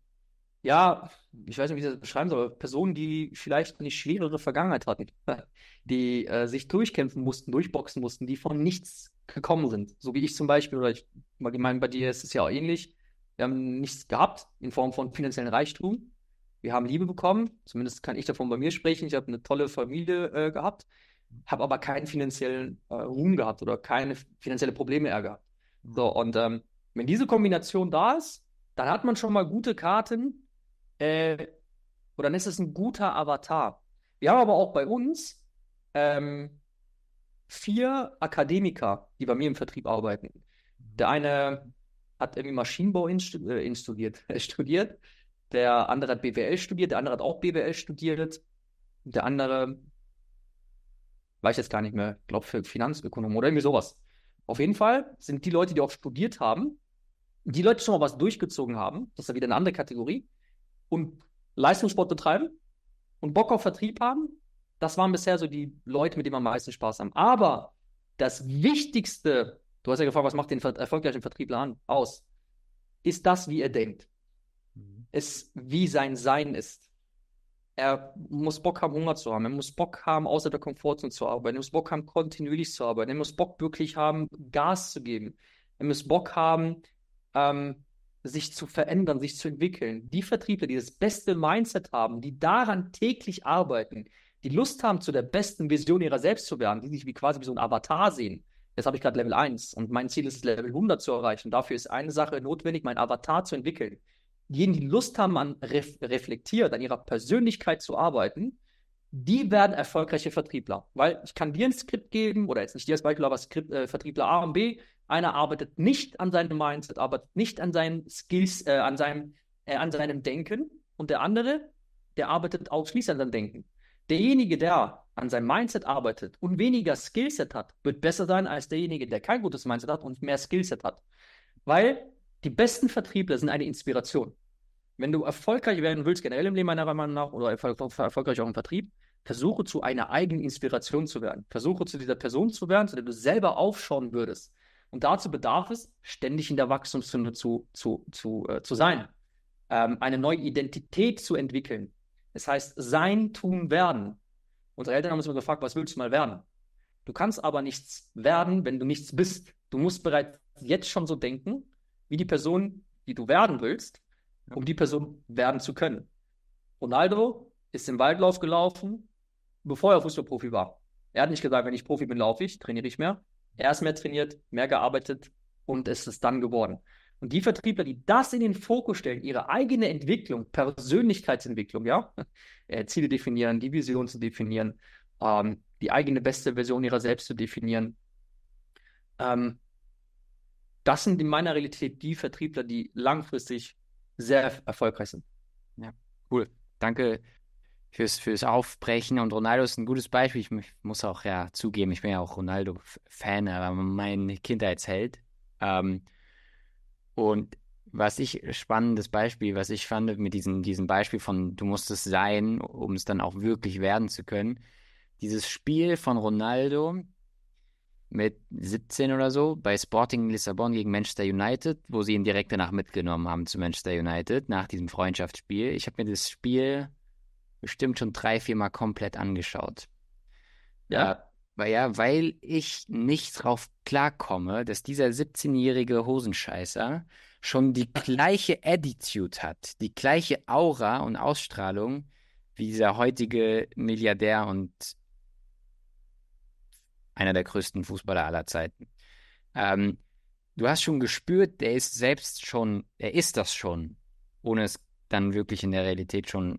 ja, ich weiß nicht, wie ich das beschreiben soll, Personen, die vielleicht eine schwerere Vergangenheit hatten, die äh, sich durchkämpfen mussten, durchboxen mussten, die von nichts gekommen sind. So wie ich zum Beispiel, oder ich meine, bei dir ist es ja auch ähnlich. Wir haben nichts gehabt in Form von finanziellen Reichtum. Wir haben Liebe bekommen. Zumindest kann ich davon bei mir sprechen. Ich habe eine tolle Familie äh, gehabt, habe aber keinen finanziellen äh, Ruhm gehabt oder keine finanziellen Probleme eher gehabt. So, und ähm, wenn diese Kombination da ist, dann hat man schon mal gute Karten äh, oder dann ist es ein guter Avatar. Wir haben aber auch bei uns ähm, vier Akademiker, die bei mir im Vertrieb arbeiten. Mhm. Der eine hat irgendwie Maschinenbau instu studiert, äh, studiert, der andere hat BWL studiert, der andere hat auch BWL studiert, der andere weiß jetzt gar nicht mehr, glaube für Finanzökonom oder irgendwie sowas. Auf jeden Fall sind die Leute, die auch studiert haben, die Leute schon mal was durchgezogen haben, das ist ja wieder eine andere Kategorie, und Leistungssport betreiben und Bock auf Vertrieb haben, das waren bisher so die Leute, mit denen wir am meisten Spaß haben. Aber das Wichtigste, du hast ja gefragt, was macht den erfolgreichen Vertriebler aus, ist das, wie er denkt. Mhm. Es, wie sein Sein ist. Er muss Bock haben, Hunger zu haben. Er muss Bock haben, außer der Komfortzone zu arbeiten. Er muss Bock haben, kontinuierlich zu arbeiten. Er muss Bock wirklich haben, Gas zu geben. Er muss Bock haben, ähm, sich zu verändern, sich zu entwickeln. Die Vertriebler, die das beste Mindset haben, die daran täglich arbeiten, die Lust haben, zu der besten Vision ihrer selbst zu werden, die sich wie quasi wie so ein Avatar sehen. Jetzt habe ich gerade Level 1 und mein Ziel ist es, Level 100 zu erreichen. Dafür ist eine Sache notwendig, mein Avatar zu entwickeln. Jenen, die Lust haben, an ref reflektiert, an ihrer Persönlichkeit zu arbeiten, die werden erfolgreiche Vertriebler. Weil ich kann dir ein Skript geben, oder jetzt nicht dir als Beispiel, aber Skript, äh, Vertriebler A und B. Einer arbeitet nicht an seinem Mindset, arbeitet nicht an seinen Skills, äh, an, seinem, äh, an seinem Denken. Und der andere, der arbeitet ausschließlich an seinem Denken. Derjenige, der an seinem Mindset arbeitet und weniger Skillset hat, wird besser sein als derjenige, der kein gutes Mindset hat und mehr Skillset hat. Weil die besten Vertriebler sind eine Inspiration. Wenn du erfolgreich werden willst, generell im Leben meiner Meinung nach, oder erfolgreich auch im Vertrieb, Versuche zu einer eigenen Inspiration zu werden. Versuche zu dieser Person zu werden, zu der du selber aufschauen würdest. Und dazu bedarf es, ständig in der Wachstumssünde zu, zu, zu, äh, zu sein. Ähm, eine neue Identität zu entwickeln. Das heißt, sein, tun, werden. Unsere Eltern haben uns immer gefragt, was willst du mal werden? Du kannst aber nichts werden, wenn du nichts bist. Du musst bereits jetzt schon so denken, wie die Person, die du werden willst, um die Person werden zu können. Ronaldo ist im Waldlauf gelaufen, bevor er Fußballprofi war. Er hat nicht gesagt, wenn ich Profi bin, laufe ich, trainiere ich mehr. Er ist mehr trainiert, mehr gearbeitet und ist es dann geworden. Und die Vertriebler, die das in den Fokus stellen, ihre eigene Entwicklung, Persönlichkeitsentwicklung, ja, äh, Ziele definieren, die Vision zu definieren, ähm, die eigene beste Version ihrer selbst zu definieren. Ähm, das sind in meiner Realität die Vertriebler, die langfristig sehr erfolgreich sind. Ja, cool. Danke fürs, fürs Aufbrechen. Und Ronaldo ist ein gutes Beispiel. Ich muss auch ja zugeben, ich bin ja auch Ronaldo-Fan, aber mein Kindheitsheld. Ähm, und was ich spannendes Beispiel, was ich fand mit diesem, diesem Beispiel von du musst es sein, um es dann auch wirklich werden zu können. Dieses Spiel von Ronaldo mit 17 oder so bei Sporting Lissabon gegen Manchester United, wo sie ihn direkt danach mitgenommen haben zu Manchester United nach diesem Freundschaftsspiel. Ich habe mir das Spiel bestimmt schon drei, vier Mal komplett angeschaut. Ja. Äh, weil ja, weil ich nicht drauf klarkomme, dass dieser 17-jährige Hosenscheißer schon die gleiche Attitude hat, die gleiche Aura und Ausstrahlung wie dieser heutige Milliardär und einer der größten Fußballer aller Zeiten. Ähm, du hast schon gespürt, der ist selbst schon, er ist das schon, ohne es dann wirklich in der Realität schon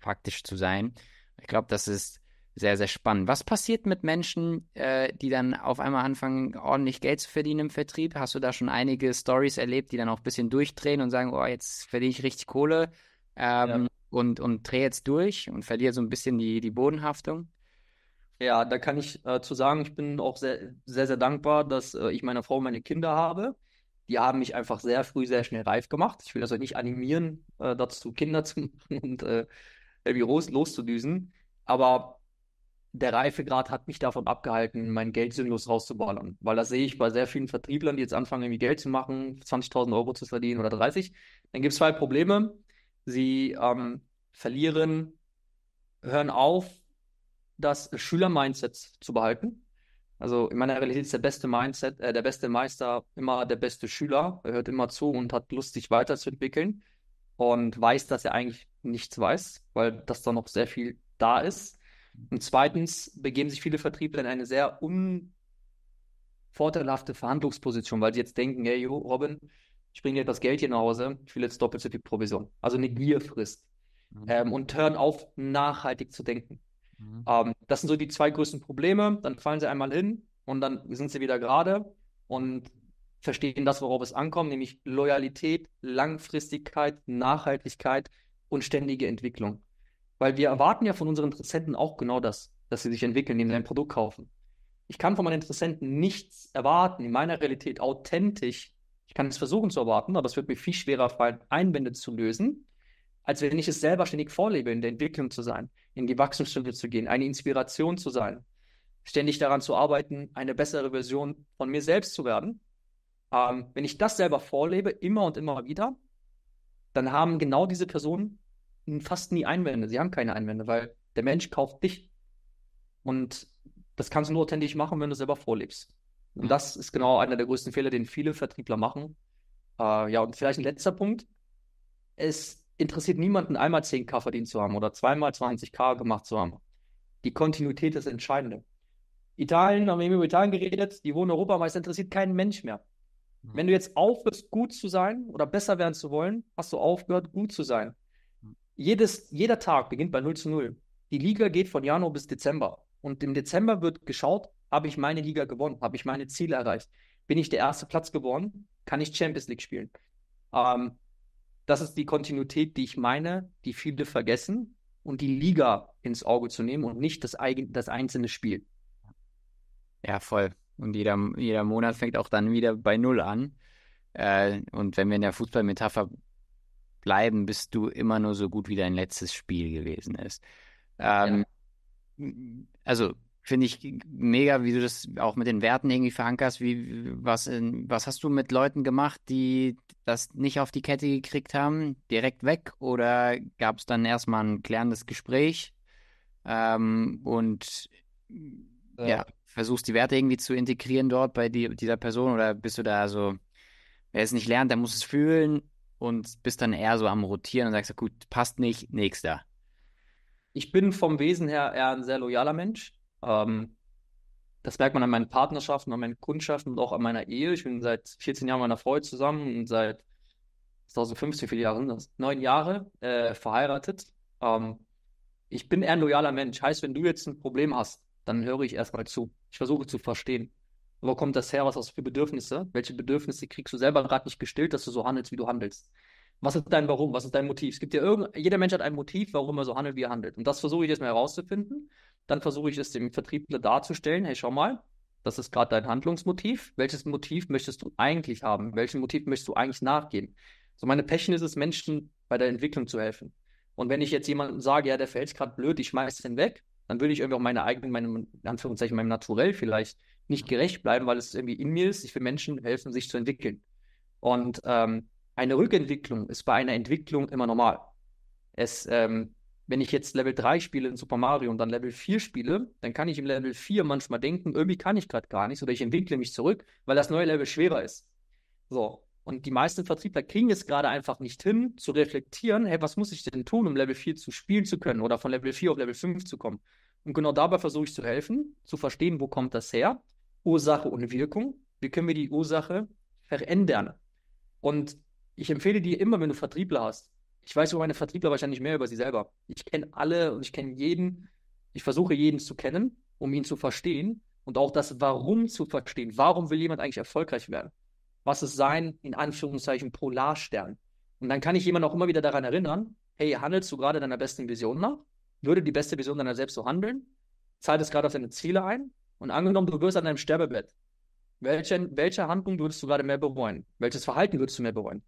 faktisch zu sein. Ich glaube, das ist sehr, sehr spannend. Was passiert mit Menschen, äh, die dann auf einmal anfangen, ordentlich Geld zu verdienen im Vertrieb? Hast du da schon einige Stories erlebt, die dann auch ein bisschen durchdrehen und sagen, oh, jetzt verdiene ich richtig Kohle ähm, ja. und, und drehe jetzt durch und verliere so ein bisschen die, die Bodenhaftung? Ja, da kann ich äh, zu sagen, ich bin auch sehr, sehr, sehr dankbar, dass äh, ich meine Frau und meine Kinder habe die haben mich einfach sehr früh, sehr schnell reif gemacht. Ich will also nicht animieren, äh, dazu Kinder zu machen und äh, irgendwie los, loszudüsen. Aber der Reifegrad hat mich davon abgehalten, mein Geld sinnlos rauszuballern. Weil das sehe ich bei sehr vielen Vertrieblern, die jetzt anfangen, irgendwie Geld zu machen, 20.000 Euro zu verdienen oder 30. Dann gibt es zwei Probleme. Sie ähm, verlieren, hören auf, das Schüler-Mindset zu behalten. Also in meiner Realität ist der beste Mindset, äh, der beste Meister immer der beste Schüler. Er hört immer zu und hat Lust, sich weiterzuentwickeln und weiß, dass er eigentlich nichts weiß, weil das da noch sehr viel da ist. Und zweitens begeben sich viele Vertriebler in eine sehr unvorteilhafte Verhandlungsposition, weil sie jetzt denken, hey, yo, Robin, ich bringe dir das Geld hier nach Hause, ich will jetzt doppelt so viel Provision. Also eine Gierfrist. Mhm. Ähm, und hören auf, nachhaltig zu denken. Mhm. Ähm, das sind so die zwei größten Probleme. Dann fallen sie einmal hin und dann sind sie wieder gerade und verstehen das, worauf es ankommt, nämlich Loyalität, Langfristigkeit, Nachhaltigkeit und ständige Entwicklung. Weil wir erwarten ja von unseren Interessenten auch genau das, dass sie sich entwickeln, indem sie ein Produkt kaufen. Ich kann von meinen Interessenten nichts erwarten, in meiner Realität authentisch. Ich kann es versuchen zu erwarten, aber es wird mir viel schwerer fallen, Einwände zu lösen, als wenn ich es selber ständig vorlebe, in der Entwicklung zu sein in die Wachstumsstunde zu gehen, eine Inspiration zu sein, ständig daran zu arbeiten, eine bessere Version von mir selbst zu werden. Ähm, wenn ich das selber vorlebe, immer und immer wieder, dann haben genau diese Personen fast nie Einwände. Sie haben keine Einwände, weil der Mensch kauft dich. Und das kannst du nur authentisch machen, wenn du selber vorlebst. Und das ist genau einer der größten Fehler, den viele Vertriebler machen. Äh, ja, und vielleicht ein letzter Punkt. Es interessiert niemanden, einmal 10k verdient zu haben oder zweimal 20k gemacht zu haben. Die Kontinuität ist entscheidend. Italien, haben wir eben über Italien geredet, die wohnen Europameister, interessiert keinen Mensch mehr. Mhm. Wenn du jetzt aufhörst, gut zu sein oder besser werden zu wollen, hast du aufgehört, gut zu sein. Mhm. Jedes, jeder Tag beginnt bei 0 zu 0. Die Liga geht von Januar bis Dezember. Und im Dezember wird geschaut, habe ich meine Liga gewonnen, habe ich meine Ziele erreicht, bin ich der erste Platz geworden, kann ich Champions League spielen. Ähm, das ist die Kontinuität, die ich meine, die viele vergessen und die Liga ins Auge zu nehmen und nicht das, eigen, das einzelne Spiel. Ja, voll. Und jeder, jeder Monat fängt auch dann wieder bei Null an. Äh, und wenn wir in der Fußballmetapher bleiben, bist du immer nur so gut, wie dein letztes Spiel gewesen ist. Ähm, ja. Also Finde ich mega, wie du das auch mit den Werten irgendwie verankerst. Wie, was, in, was hast du mit Leuten gemacht, die das nicht auf die Kette gekriegt haben? Direkt weg? Oder gab es dann erstmal ein klärendes Gespräch? Ähm, und ja. ja, versuchst die Werte irgendwie zu integrieren dort bei die, dieser Person? Oder bist du da so, wer es nicht lernt, der muss es fühlen und bist dann eher so am Rotieren und sagst, gut, passt nicht, nächster? Ich bin vom Wesen her eher ein sehr loyaler Mensch. Ähm, das merkt man an meinen Partnerschaften, an meinen Kundschaften und auch an meiner Ehe. Ich bin seit 14 Jahren mit meiner Frau zusammen und seit 2015, viele Jahre sind das? Neun Jahre äh, verheiratet. Ähm, ich bin eher ein loyaler Mensch. Heißt, wenn du jetzt ein Problem hast, dann höre ich erstmal zu. Ich versuche zu verstehen. Wo kommt das her? Was hast du für Bedürfnisse? Welche Bedürfnisse kriegst du selber gerade nicht gestillt, dass du so handelst, wie du handelst? Was ist dein Warum? Was ist dein Motiv? Es gibt ja irgend, jeder Mensch hat ein Motiv, warum er so handelt, wie er handelt. Und das versuche ich jetzt mal herauszufinden. Dann versuche ich es dem Vertriebler darzustellen. Hey, schau mal, das ist gerade dein Handlungsmotiv. Welches Motiv möchtest du eigentlich haben? Welchem Motiv möchtest du eigentlich nachgehen? So meine Passion ist es, Menschen bei der Entwicklung zu helfen. Und wenn ich jetzt jemandem sage, ja, der fällt gerade blöd, ich schmeiße den weg, dann würde ich irgendwie auch meiner eigenen, meinem, in Anführungszeichen, meinem Naturell vielleicht nicht gerecht bleiben, weil es irgendwie in mir ist. Ich will Menschen helfen, sich zu entwickeln. Und ähm, eine Rückentwicklung ist bei einer Entwicklung immer normal. Es, ähm, wenn ich jetzt Level 3 spiele in Super Mario und dann Level 4 spiele, dann kann ich im Level 4 manchmal denken, irgendwie kann ich gerade gar nichts oder ich entwickle mich zurück, weil das neue Level schwerer ist. So. Und die meisten Vertriebler kriegen es gerade einfach nicht hin, zu reflektieren, hey, was muss ich denn tun, um Level 4 zu spielen zu können oder von Level 4 auf Level 5 zu kommen? Und genau dabei versuche ich zu helfen, zu verstehen, wo kommt das her? Ursache und Wirkung. Wie können wir die Ursache verändern? Und ich empfehle dir immer, wenn du Vertriebler hast, ich weiß über meine Vertriebler wahrscheinlich mehr über sie selber. Ich kenne alle und ich kenne jeden. Ich versuche jeden zu kennen, um ihn zu verstehen und auch das Warum zu verstehen. Warum will jemand eigentlich erfolgreich werden? Was ist sein, in Anführungszeichen, Polarstern? Und dann kann ich jemanden auch immer wieder daran erinnern, hey, handelst du gerade deiner besten Vision nach? Würde die beste Vision deiner selbst so handeln? Zahlt es gerade auf deine Ziele ein? Und angenommen, du wirst an deinem Sterbebett. Welche, welche Handlung würdest du gerade mehr bereuen? Welches Verhalten würdest du mehr bereuen?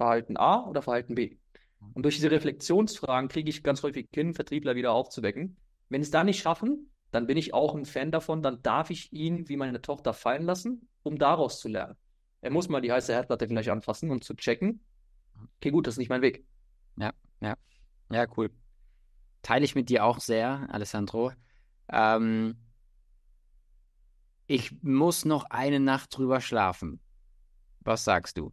Verhalten A oder Verhalten B. Mhm. Und durch diese Reflexionsfragen kriege ich ganz häufig hin, Vertriebler wieder aufzuwecken. Wenn es da nicht schaffen, dann bin ich auch ein Fan davon, dann darf ich ihn wie meine Tochter fallen lassen, um daraus zu lernen. Er muss mal die heiße Herdplatte vielleicht anfassen, um zu checken. Okay, gut, das ist nicht mein Weg. Ja, ja. Ja, cool. Teile ich mit dir auch sehr, Alessandro. Ähm, ich muss noch eine Nacht drüber schlafen. Was sagst du?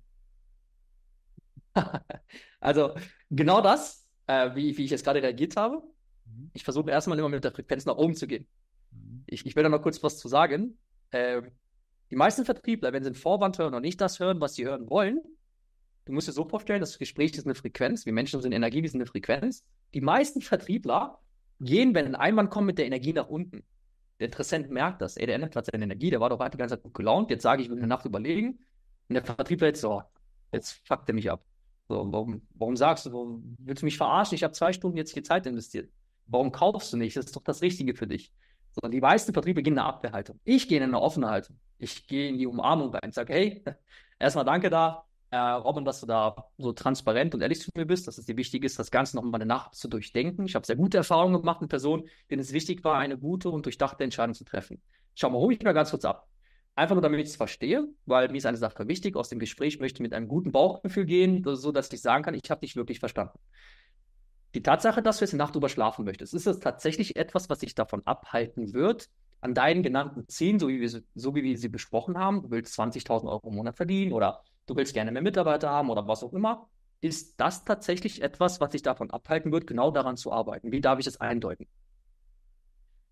also genau das, äh, wie, wie ich jetzt gerade reagiert habe. Mhm. Ich versuche erstmal immer mit der Frequenz nach oben zu gehen. Mhm. Ich, ich will da noch kurz was zu sagen. Ähm, die meisten Vertriebler, wenn sie einen Vorwand hören und nicht das hören, was sie hören wollen, du musst dir so vorstellen, das Gespräch ist eine Frequenz, wir Menschen sind Energie, wir sind eine Frequenz. Die meisten Vertriebler gehen, wenn ein Einwand kommt, mit der Energie nach unten. Der Interessent merkt das, ey, der ändert gerade seine Energie, der war doch gerade die ganze Zeit gut gelaunt, jetzt sage ich, ich will eine Nacht überlegen. Und der Vertriebler jetzt so, jetzt fuckt er mich ab. So, warum, warum sagst du, warum, willst du mich verarschen? Ich habe zwei Stunden jetzt hier Zeit investiert. Warum kaufst du nicht? Das ist doch das Richtige für dich. Sondern die meisten Vertriebe gehen in eine Abwehrhaltung. Ich gehe in eine offene Haltung. Ich gehe in die Umarmung rein und sage, hey, erstmal danke da, äh, Robin, dass du da so transparent und ehrlich zu mir bist, dass es dir wichtig ist, das Ganze nochmal eine Nacht zu durchdenken. Ich habe sehr gute Erfahrungen gemacht mit Personen, denen es wichtig war, eine gute und durchdachte Entscheidung zu treffen. Schau mal, hol ich mal ganz kurz ab. Einfach nur, damit ich es verstehe, weil mir ist eine Sache wichtig. Aus dem Gespräch möchte ich mit einem guten Bauchgefühl gehen, so dass ich sagen kann, ich habe dich wirklich verstanden. Die Tatsache, dass du jetzt eine Nacht drüber schlafen möchtest, ist das tatsächlich etwas, was dich davon abhalten wird, an deinen genannten Zielen, so wie wir, so wie wir sie besprochen haben, du willst 20.000 Euro im Monat verdienen oder du willst gerne mehr Mitarbeiter haben oder was auch immer, ist das tatsächlich etwas, was dich davon abhalten wird, genau daran zu arbeiten? Wie darf ich das eindeuten?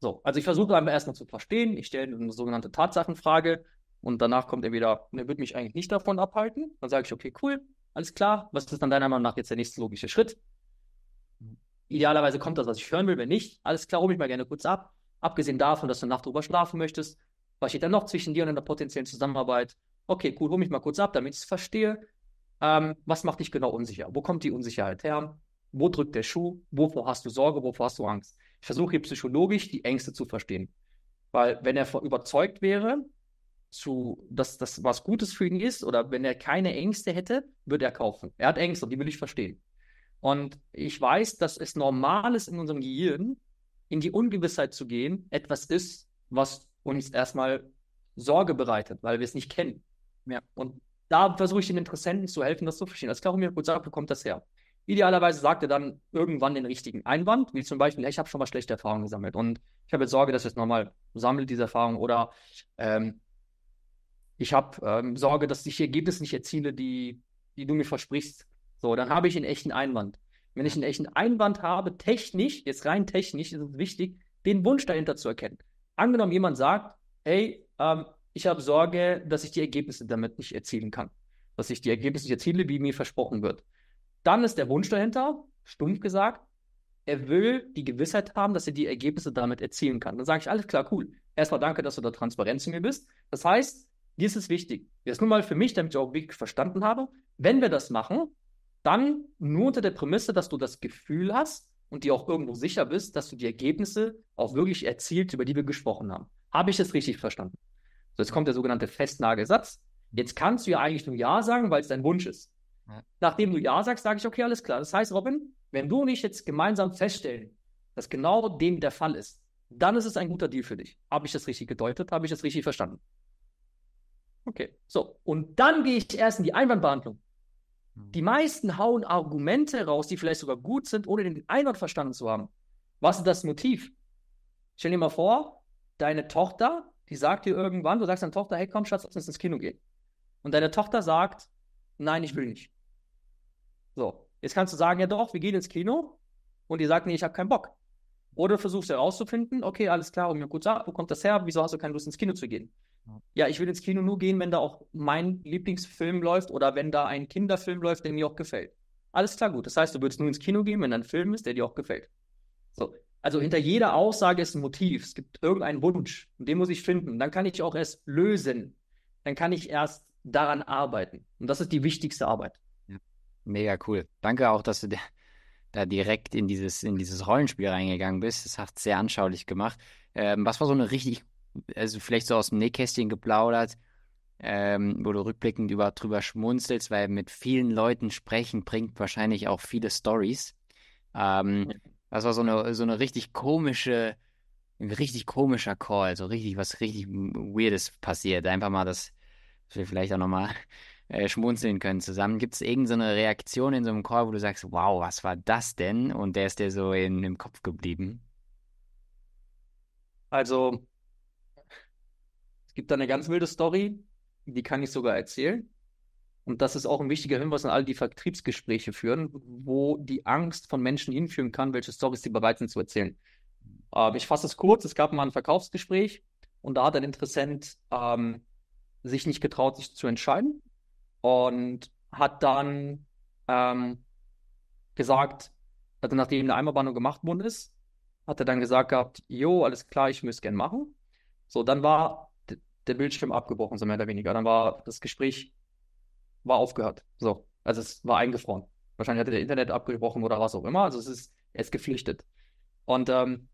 So, also ich versuche einmal erstmal zu verstehen. Ich stelle eine sogenannte Tatsachenfrage und danach kommt er wieder, und er wird mich eigentlich nicht davon abhalten. Dann sage ich, okay, cool, alles klar. Was ist dann deiner Meinung nach jetzt der nächste logische Schritt? Idealerweise kommt das, was ich hören will. Wenn nicht, alles klar, hol mich mal gerne kurz ab. Abgesehen davon, dass du nachts drüber schlafen möchtest, was steht dann noch zwischen dir und einer potenziellen Zusammenarbeit? Okay, cool, hol mich mal kurz ab, damit ich es verstehe. Ähm, was macht dich genau unsicher? Wo kommt die Unsicherheit her? Wo drückt der Schuh? Wovor hast du Sorge? Wovor hast du Angst? Ich versuche hier psychologisch die Ängste zu verstehen. Weil wenn er überzeugt wäre, zu, dass das was Gutes für ihn ist oder wenn er keine Ängste hätte, würde er kaufen. Er hat Ängste und die will ich verstehen. Und ich weiß, dass es normal ist in unserem Gehirn, in die Ungewissheit zu gehen, etwas ist, was uns erstmal Sorge bereitet, weil wir es nicht kennen. Ja. Und da versuche ich den Interessenten zu helfen, das zu verstehen. Als mir gut sagt, wo kommt das her? Idealerweise sagt er dann irgendwann den richtigen Einwand, wie zum Beispiel, ich habe schon mal schlechte Erfahrungen gesammelt und ich habe jetzt Sorge, dass ich jetzt nochmal sammle diese Erfahrung oder ähm, ich habe ähm, Sorge, dass ich Ergebnisse nicht erziele, die, die du mir versprichst. So, dann habe ich einen echten Einwand. Wenn ich einen echten Einwand habe, technisch, jetzt rein technisch, ist es wichtig, den Wunsch dahinter zu erkennen. Angenommen, jemand sagt, hey, ähm, ich habe Sorge, dass ich die Ergebnisse damit nicht erzielen kann. Dass ich die Ergebnisse nicht erziele, wie mir versprochen wird. Dann ist der Wunsch dahinter, stumpf gesagt, er will die Gewissheit haben, dass er die Ergebnisse damit erzielen kann. Dann sage ich, alles klar, cool. Erstmal danke, dass du da transparent zu mir bist. Das heißt, dir ist es wichtig. Jetzt nur mal für mich, damit ich auch wirklich verstanden habe, wenn wir das machen, dann nur unter der Prämisse, dass du das Gefühl hast und dir auch irgendwo sicher bist, dass du die Ergebnisse auch wirklich erzielt, über die wir gesprochen haben. Habe ich das richtig verstanden? So, jetzt kommt der sogenannte Festnagelsatz. Jetzt kannst du ja eigentlich nur Ja sagen, weil es dein Wunsch ist. Nachdem du Ja sagst, sage ich, okay, alles klar. Das heißt, Robin, wenn du und ich jetzt gemeinsam feststellen, dass genau dem der Fall ist, dann ist es ein guter Deal für dich. Habe ich das richtig gedeutet? Habe ich das richtig verstanden? Okay, so. Und dann gehe ich erst in die Einwandbehandlung. Mhm. Die meisten hauen Argumente raus, die vielleicht sogar gut sind, ohne den Einwand verstanden zu haben. Was ist das Motiv? Stell dir mal vor, deine Tochter, die sagt dir irgendwann, du sagst deiner Tochter, hey komm Schatz, lass uns ins Kino gehen. Und deine Tochter sagt, nein, ich will nicht. So, jetzt kannst du sagen, ja doch, wir gehen ins Kino und die sagt, nee, ich habe keinen Bock. Oder versuchst herauszufinden, okay, alles klar, und mir kurz ab, wo kommt das her? Wieso hast du keine Lust, ins Kino zu gehen? Ja, ich will ins Kino nur gehen, wenn da auch mein Lieblingsfilm läuft oder wenn da ein Kinderfilm läuft, der mir auch gefällt. Alles klar, gut. Das heißt, du würdest nur ins Kino gehen, wenn da ein Film ist, der dir auch gefällt. So. Also hinter jeder Aussage ist ein Motiv. Es gibt irgendeinen Wunsch und den muss ich finden. Dann kann ich auch erst lösen. Dann kann ich erst daran arbeiten. Und das ist die wichtigste Arbeit. Mega cool. Danke auch, dass du da direkt in dieses, in dieses Rollenspiel reingegangen bist. Das hat sehr anschaulich gemacht. Ähm, was war so eine richtig, also vielleicht so aus dem Nähkästchen geplaudert, ähm, wo du rückblickend über, drüber schmunzelst, weil mit vielen Leuten sprechen bringt wahrscheinlich auch viele Stories. Ähm, das war so eine, so eine richtig komische, ein richtig komischer Call, so richtig, was richtig Weirdes passiert. Einfach mal dass wir vielleicht auch nochmal äh, schmunzeln können zusammen. Gibt es irgendeine Reaktion in so einem Call, wo du sagst, wow, was war das denn? Und der ist dir so in, im Kopf geblieben? Also, es gibt da eine ganz wilde Story, die kann ich sogar erzählen. Und das ist auch ein wichtiger Hinweis an alle, die Vertriebsgespräche führen, wo die Angst von Menschen hinführen kann, welche Stories sie bereit sind zu erzählen. Ähm, ich fasse es kurz: Es gab mal ein Verkaufsgespräch und da hat ein Interessent ähm, sich nicht getraut, sich zu entscheiden und hat dann ähm, gesagt, also nachdem eine Einmalbahnung gemacht worden ist, hat er dann gesagt gehabt, jo, alles klar, ich müsste gern machen. So, dann war der Bildschirm abgebrochen, so mehr oder weniger. Dann war das Gespräch war aufgehört. So, also es war eingefroren. Wahrscheinlich hatte der Internet abgebrochen oder was auch immer. Also es ist, er geflüchtet. Und ähm,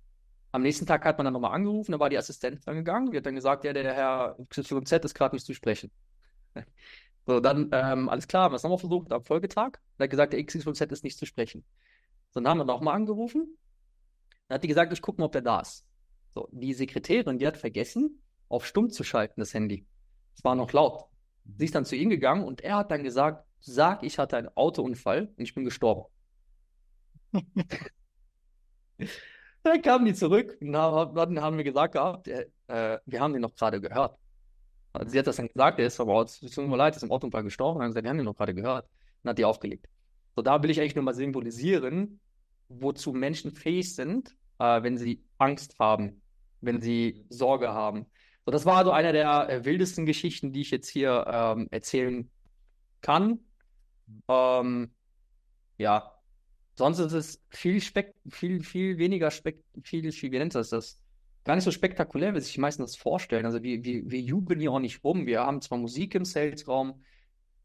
am nächsten Tag hat man dann nochmal angerufen, da war die Assistenz gegangen. die hat dann gesagt, ja, der Herr XYZ ist gerade nicht zu sprechen. So, dann, ähm, alles klar, was haben wir versucht am Folgetag. Und hat gesagt, der XYZ ist nicht zu sprechen. So, dann haben wir nochmal angerufen. Dann hat die gesagt, ich gucke mal, ob der da ist. So, die Sekretärin, die hat vergessen, auf stumm zu schalten, das Handy. Es war noch laut. Sie ist dann zu ihm gegangen und er hat dann gesagt, sag, ich hatte einen Autounfall und ich bin gestorben. dann kamen die zurück und dann haben wir gesagt gehabt, äh, äh wir haben den noch gerade gehört. Also sie hat das dann gesagt, der ist verbaut, es tut mir leid, ist im Autounfall gestorben. Dann hat sie gesagt, die haben ihn noch gerade gehört. Und hat die aufgelegt. So, da will ich eigentlich nur mal symbolisieren, wozu Menschen fähig sind, äh, wenn sie Angst haben, wenn sie Sorge haben. So, das war also eine der äh, wildesten Geschichten, die ich jetzt hier ähm, erzählen kann. Ähm, ja, sonst ist es viel, Spek viel, viel weniger Spek viel, viel, wie nennt das das? gar nicht so spektakulär, wie sich die meisten das vorstellen. Also wir, wir, wir jubeln hier auch nicht rum. Wir haben zwar Musik im Salesraum,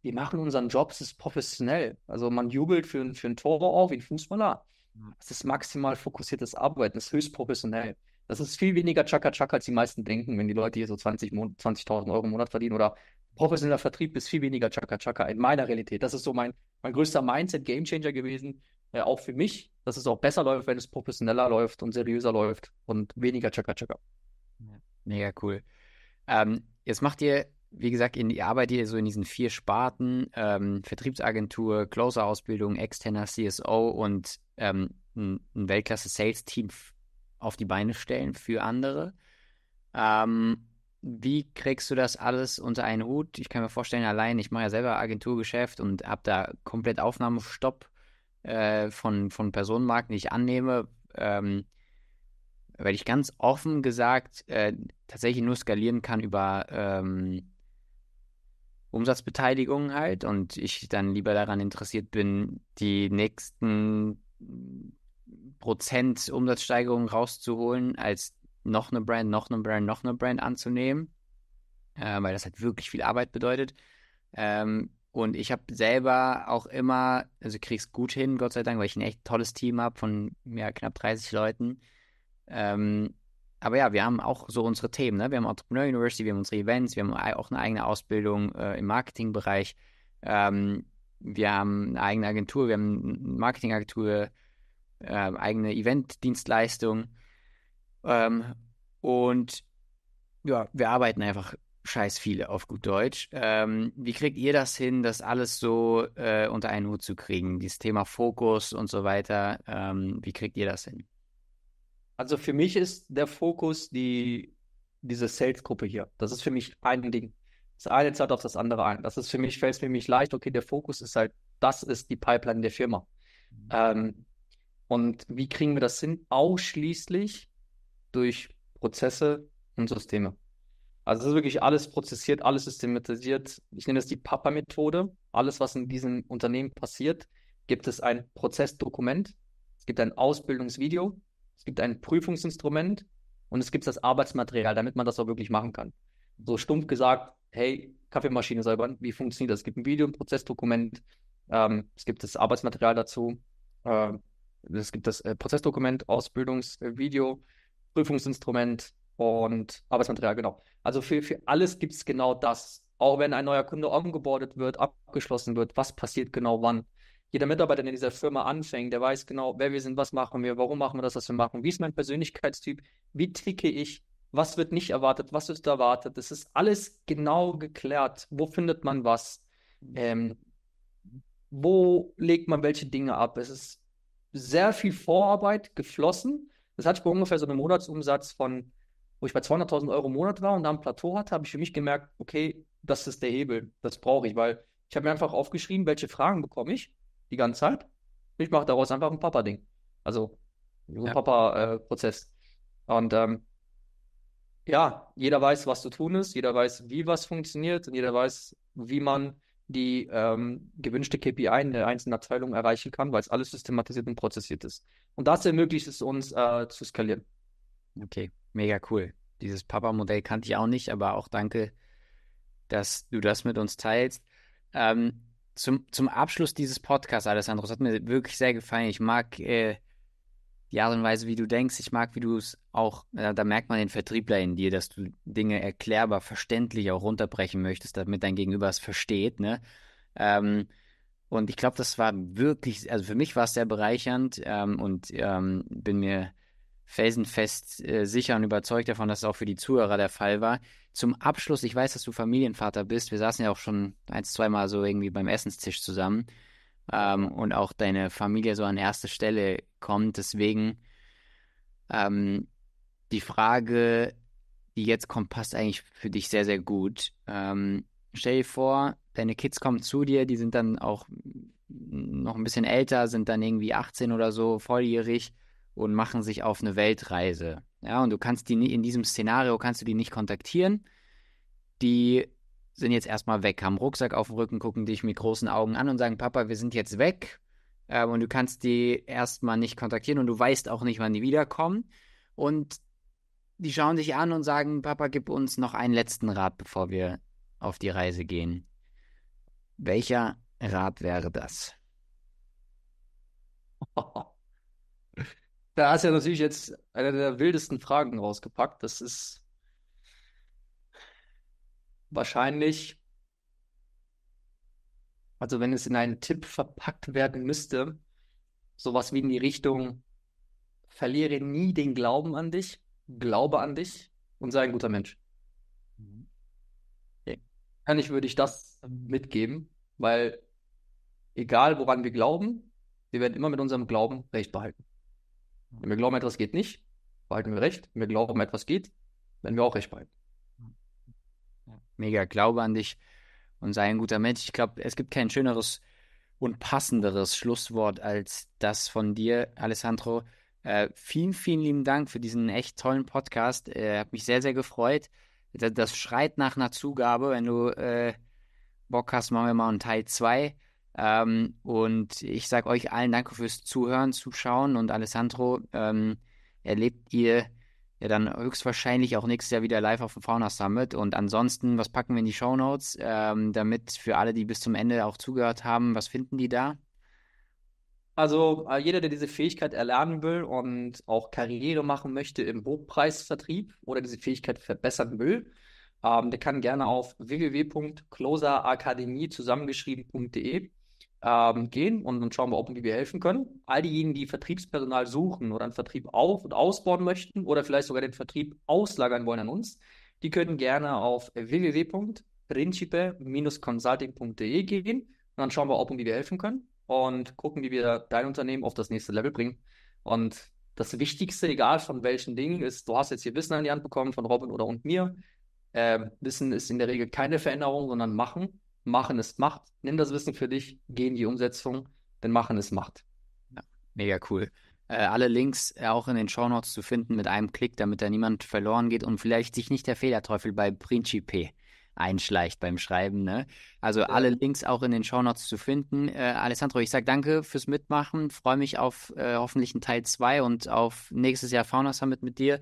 wir machen unseren Job, es ist professionell. Also man jubelt für, für ein Tor auf, wie ein Fußballer. Mhm. Es ist maximal fokussiertes Arbeiten, es ist höchst professionell. Das ist viel weniger Chaka-Chaka, als die meisten denken, wenn die Leute hier so 20.000 20 Euro im Monat verdienen. Oder professioneller Vertrieb ist viel weniger Chaka-Chaka in meiner Realität. Das ist so mein, mein größter Mindset-Gamechanger gewesen, äh, auch für mich, dass es auch besser läuft, wenn es professioneller läuft und seriöser läuft und weniger Checker-Checker. Mega cool. Ähm, jetzt macht ihr, wie gesagt, in die Arbeit ihr so in diesen vier Sparten, ähm, Vertriebsagentur, Closer-Ausbildung, externer CSO und ähm, ein, ein Weltklasse-Sales-Team auf die Beine stellen für andere. Ähm, wie kriegst du das alles unter einen Hut? Ich kann mir vorstellen, allein, ich mache ja selber Agenturgeschäft und habe da komplett Aufnahmestopp äh, von, von Personenmarken, die ich annehme, ähm, weil ich ganz offen gesagt äh, tatsächlich nur skalieren kann über ähm, Umsatzbeteiligung halt und ich dann lieber daran interessiert bin, die nächsten Prozent Umsatzsteigerung rauszuholen, als noch eine Brand, noch eine Brand, noch eine Brand anzunehmen, äh, weil das halt wirklich viel Arbeit bedeutet. Ähm, und ich habe selber auch immer, also krieg's gut hin, Gott sei Dank, weil ich ein echt tolles Team habe von ja, knapp 30 Leuten. Ähm, aber ja, wir haben auch so unsere Themen. Ne? Wir haben Entrepreneur University, wir haben unsere Events, wir haben auch eine eigene Ausbildung äh, im Marketingbereich. Ähm, wir haben eine eigene Agentur, wir haben eine Marketingagentur, äh, eigene Eventdienstleistung. Ähm, und ja, wir arbeiten einfach scheiß viele auf gut Deutsch. Ähm, wie kriegt ihr das hin, das alles so äh, unter einen Hut zu kriegen? Dieses Thema Fokus und so weiter. Ähm, wie kriegt ihr das hin? Also für mich ist der Fokus die, diese Sales-Gruppe hier. Das ist für mich ein Ding. Das eine zahlt auf das andere ein. Das ist für mich, fällt es mir nicht leicht. Okay, der Fokus ist halt, das ist die Pipeline der Firma. Mhm. Ähm, und wie kriegen wir das hin? Ausschließlich durch Prozesse und Systeme. Also es ist wirklich alles prozessiert, alles systematisiert. Ich nenne es die Papa-Methode. Alles, was in diesem Unternehmen passiert, gibt es ein Prozessdokument, es gibt ein Ausbildungsvideo, es gibt ein Prüfungsinstrument und es gibt das Arbeitsmaterial, damit man das auch wirklich machen kann. So stumpf gesagt, hey, Kaffeemaschine säubern, wie funktioniert das? Es gibt ein Video, ein Prozessdokument, ähm, es gibt das Arbeitsmaterial dazu, äh, es gibt das äh, Prozessdokument, Ausbildungsvideo, Prüfungsinstrument, und Arbeitsmaterial, genau. Also für, für alles gibt es genau das. Auch wenn ein neuer Kunde onboardet wird, abgeschlossen wird, was passiert genau wann. Jeder Mitarbeiter, der in dieser Firma anfängt, der weiß genau, wer wir sind, was machen wir, warum machen wir das, was wir machen, wie ist mein Persönlichkeitstyp, wie ticke ich, was wird nicht erwartet, was wird erwartet. Das ist alles genau geklärt. Wo findet man was? Ähm, wo legt man welche Dinge ab? Es ist sehr viel Vorarbeit geflossen. Das hat ich bei ungefähr so einem Monatsumsatz von wo ich bei 200.000 Euro im Monat war und da ein Plateau hatte, habe ich für mich gemerkt, okay, das ist der Hebel, das brauche ich, weil ich habe mir einfach aufgeschrieben, welche Fragen bekomme ich die ganze Zeit. Ich mache daraus einfach ein Papa-Ding. Also ein ja. Papa-Prozess. und ähm, ja, jeder weiß, was zu tun ist, jeder weiß, wie was funktioniert und jeder weiß, wie man die ähm, gewünschte KPI in der einzelnen Abteilung erreichen kann, weil es alles systematisiert und prozessiert ist. Und das ermöglicht es uns äh, zu skalieren. Okay, Mega cool. Dieses Papa-Modell kannte ich auch nicht, aber auch danke, dass du das mit uns teilst. Ähm, zum, zum Abschluss dieses Podcasts, Alessandro, es hat mir wirklich sehr gefallen. Ich mag äh, die Art und Weise, wie du denkst. Ich mag, wie du es auch, äh, da merkt man den Vertriebler in dir, dass du Dinge erklärbar, verständlich auch runterbrechen möchtest, damit dein Gegenüber es versteht. Ne? Ähm, und ich glaube, das war wirklich, also für mich war es sehr bereichernd ähm, und ähm, bin mir felsenfest äh, sicher und überzeugt davon, dass es auch für die Zuhörer der Fall war. Zum Abschluss, ich weiß, dass du Familienvater bist. Wir saßen ja auch schon ein, zweimal so irgendwie beim Essenstisch zusammen. Ähm, und auch deine Familie so an erste Stelle kommt. Deswegen ähm, die Frage, die jetzt kommt, passt eigentlich für dich sehr, sehr gut. Ähm, stell dir vor, deine Kids kommen zu dir, die sind dann auch noch ein bisschen älter, sind dann irgendwie 18 oder so, volljährig und machen sich auf eine Weltreise. Ja, und du kannst die in diesem Szenario kannst du die nicht kontaktieren. Die sind jetzt erstmal weg, haben Rucksack auf dem Rücken, gucken dich mit großen Augen an und sagen, Papa, wir sind jetzt weg. Ähm, und du kannst die erstmal nicht kontaktieren und du weißt auch nicht, wann die wiederkommen. Und die schauen dich an und sagen, Papa, gib uns noch einen letzten Rat, bevor wir auf die Reise gehen. Welcher Rat wäre das? Da hast du ja natürlich jetzt eine der wildesten Fragen rausgepackt. Das ist wahrscheinlich, also wenn es in einen Tipp verpackt werden müsste, sowas wie in die Richtung, verliere nie den Glauben an dich, glaube an dich und sei ein guter Mensch. Okay. Mhm. Eigentlich würde ich das mitgeben, weil egal woran wir glauben, wir werden immer mit unserem Glauben recht behalten. Wenn wir glauben, etwas geht nicht, behalten wir recht. Wenn wir glauben, etwas geht, werden wir auch recht behalten. Mega, glaube an dich und sei ein guter Mensch. Ich glaube, es gibt kein schöneres und passenderes Schlusswort als das von dir, Alessandro. Äh, vielen, vielen lieben Dank für diesen echt tollen Podcast. Äh, hat mich sehr, sehr gefreut. Das, das, schreit nach einer Zugabe. Wenn du äh, Bock hast, machen wir mal einen Teil 2. Ähm, und ich sage euch allen Danke fürs Zuhören, Zuschauen und Alessandro, ähm, erlebt ihr ja dann höchstwahrscheinlich auch nächstes Jahr wieder live auf dem Fauna Summit. Und ansonsten, was packen wir in die Show Notes, ähm, damit für alle, die bis zum Ende auch zugehört haben, was finden die da? Also äh, jeder, der diese Fähigkeit erlernen will und auch Karriere machen möchte im Hochpreisvertrieb oder diese Fähigkeit verbessern will, ähm, der kann gerne auf www.closerakademie zusammengeschrieben.de ähm, gehen und dann schauen wir, ob und wir helfen können. All diejenigen, die Vertriebspersonal suchen oder einen Vertrieb auf- und ausbauen möchten oder vielleicht sogar den Vertrieb auslagern wollen an uns, die können gerne auf www.principe-consulting.de gehen und dann schauen wir, ob wir helfen können und gucken, wie wir dein Unternehmen auf das nächste Level bringen. Und das Wichtigste, egal von welchen Dingen, ist, du hast jetzt hier Wissen an die Hand bekommen von Robin oder und mir. Ähm, Wissen ist in der Regel keine Veränderung, sondern machen. Machen ist Macht. Nimm das Wissen für dich, geh in die Umsetzung, denn Machen ist Macht. Ja, mega cool. Äh, alle Links äh, auch in den Shownotes zu finden mit einem Klick, damit da niemand verloren geht und vielleicht sich nicht der Fehlerteufel bei Principe einschleicht beim Schreiben. Ne? Also ja. alle Links auch in den Shownotes zu finden. Äh, Alessandro, ich sage danke fürs Mitmachen, freue mich auf äh, hoffentlich einen Teil 2 und auf nächstes Jahr Fauna Summit mit dir.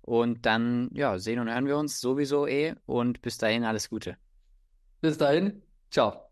Und dann, ja, sehen und hören wir uns sowieso eh. Und bis dahin alles Gute. Bis dahin. Tchau.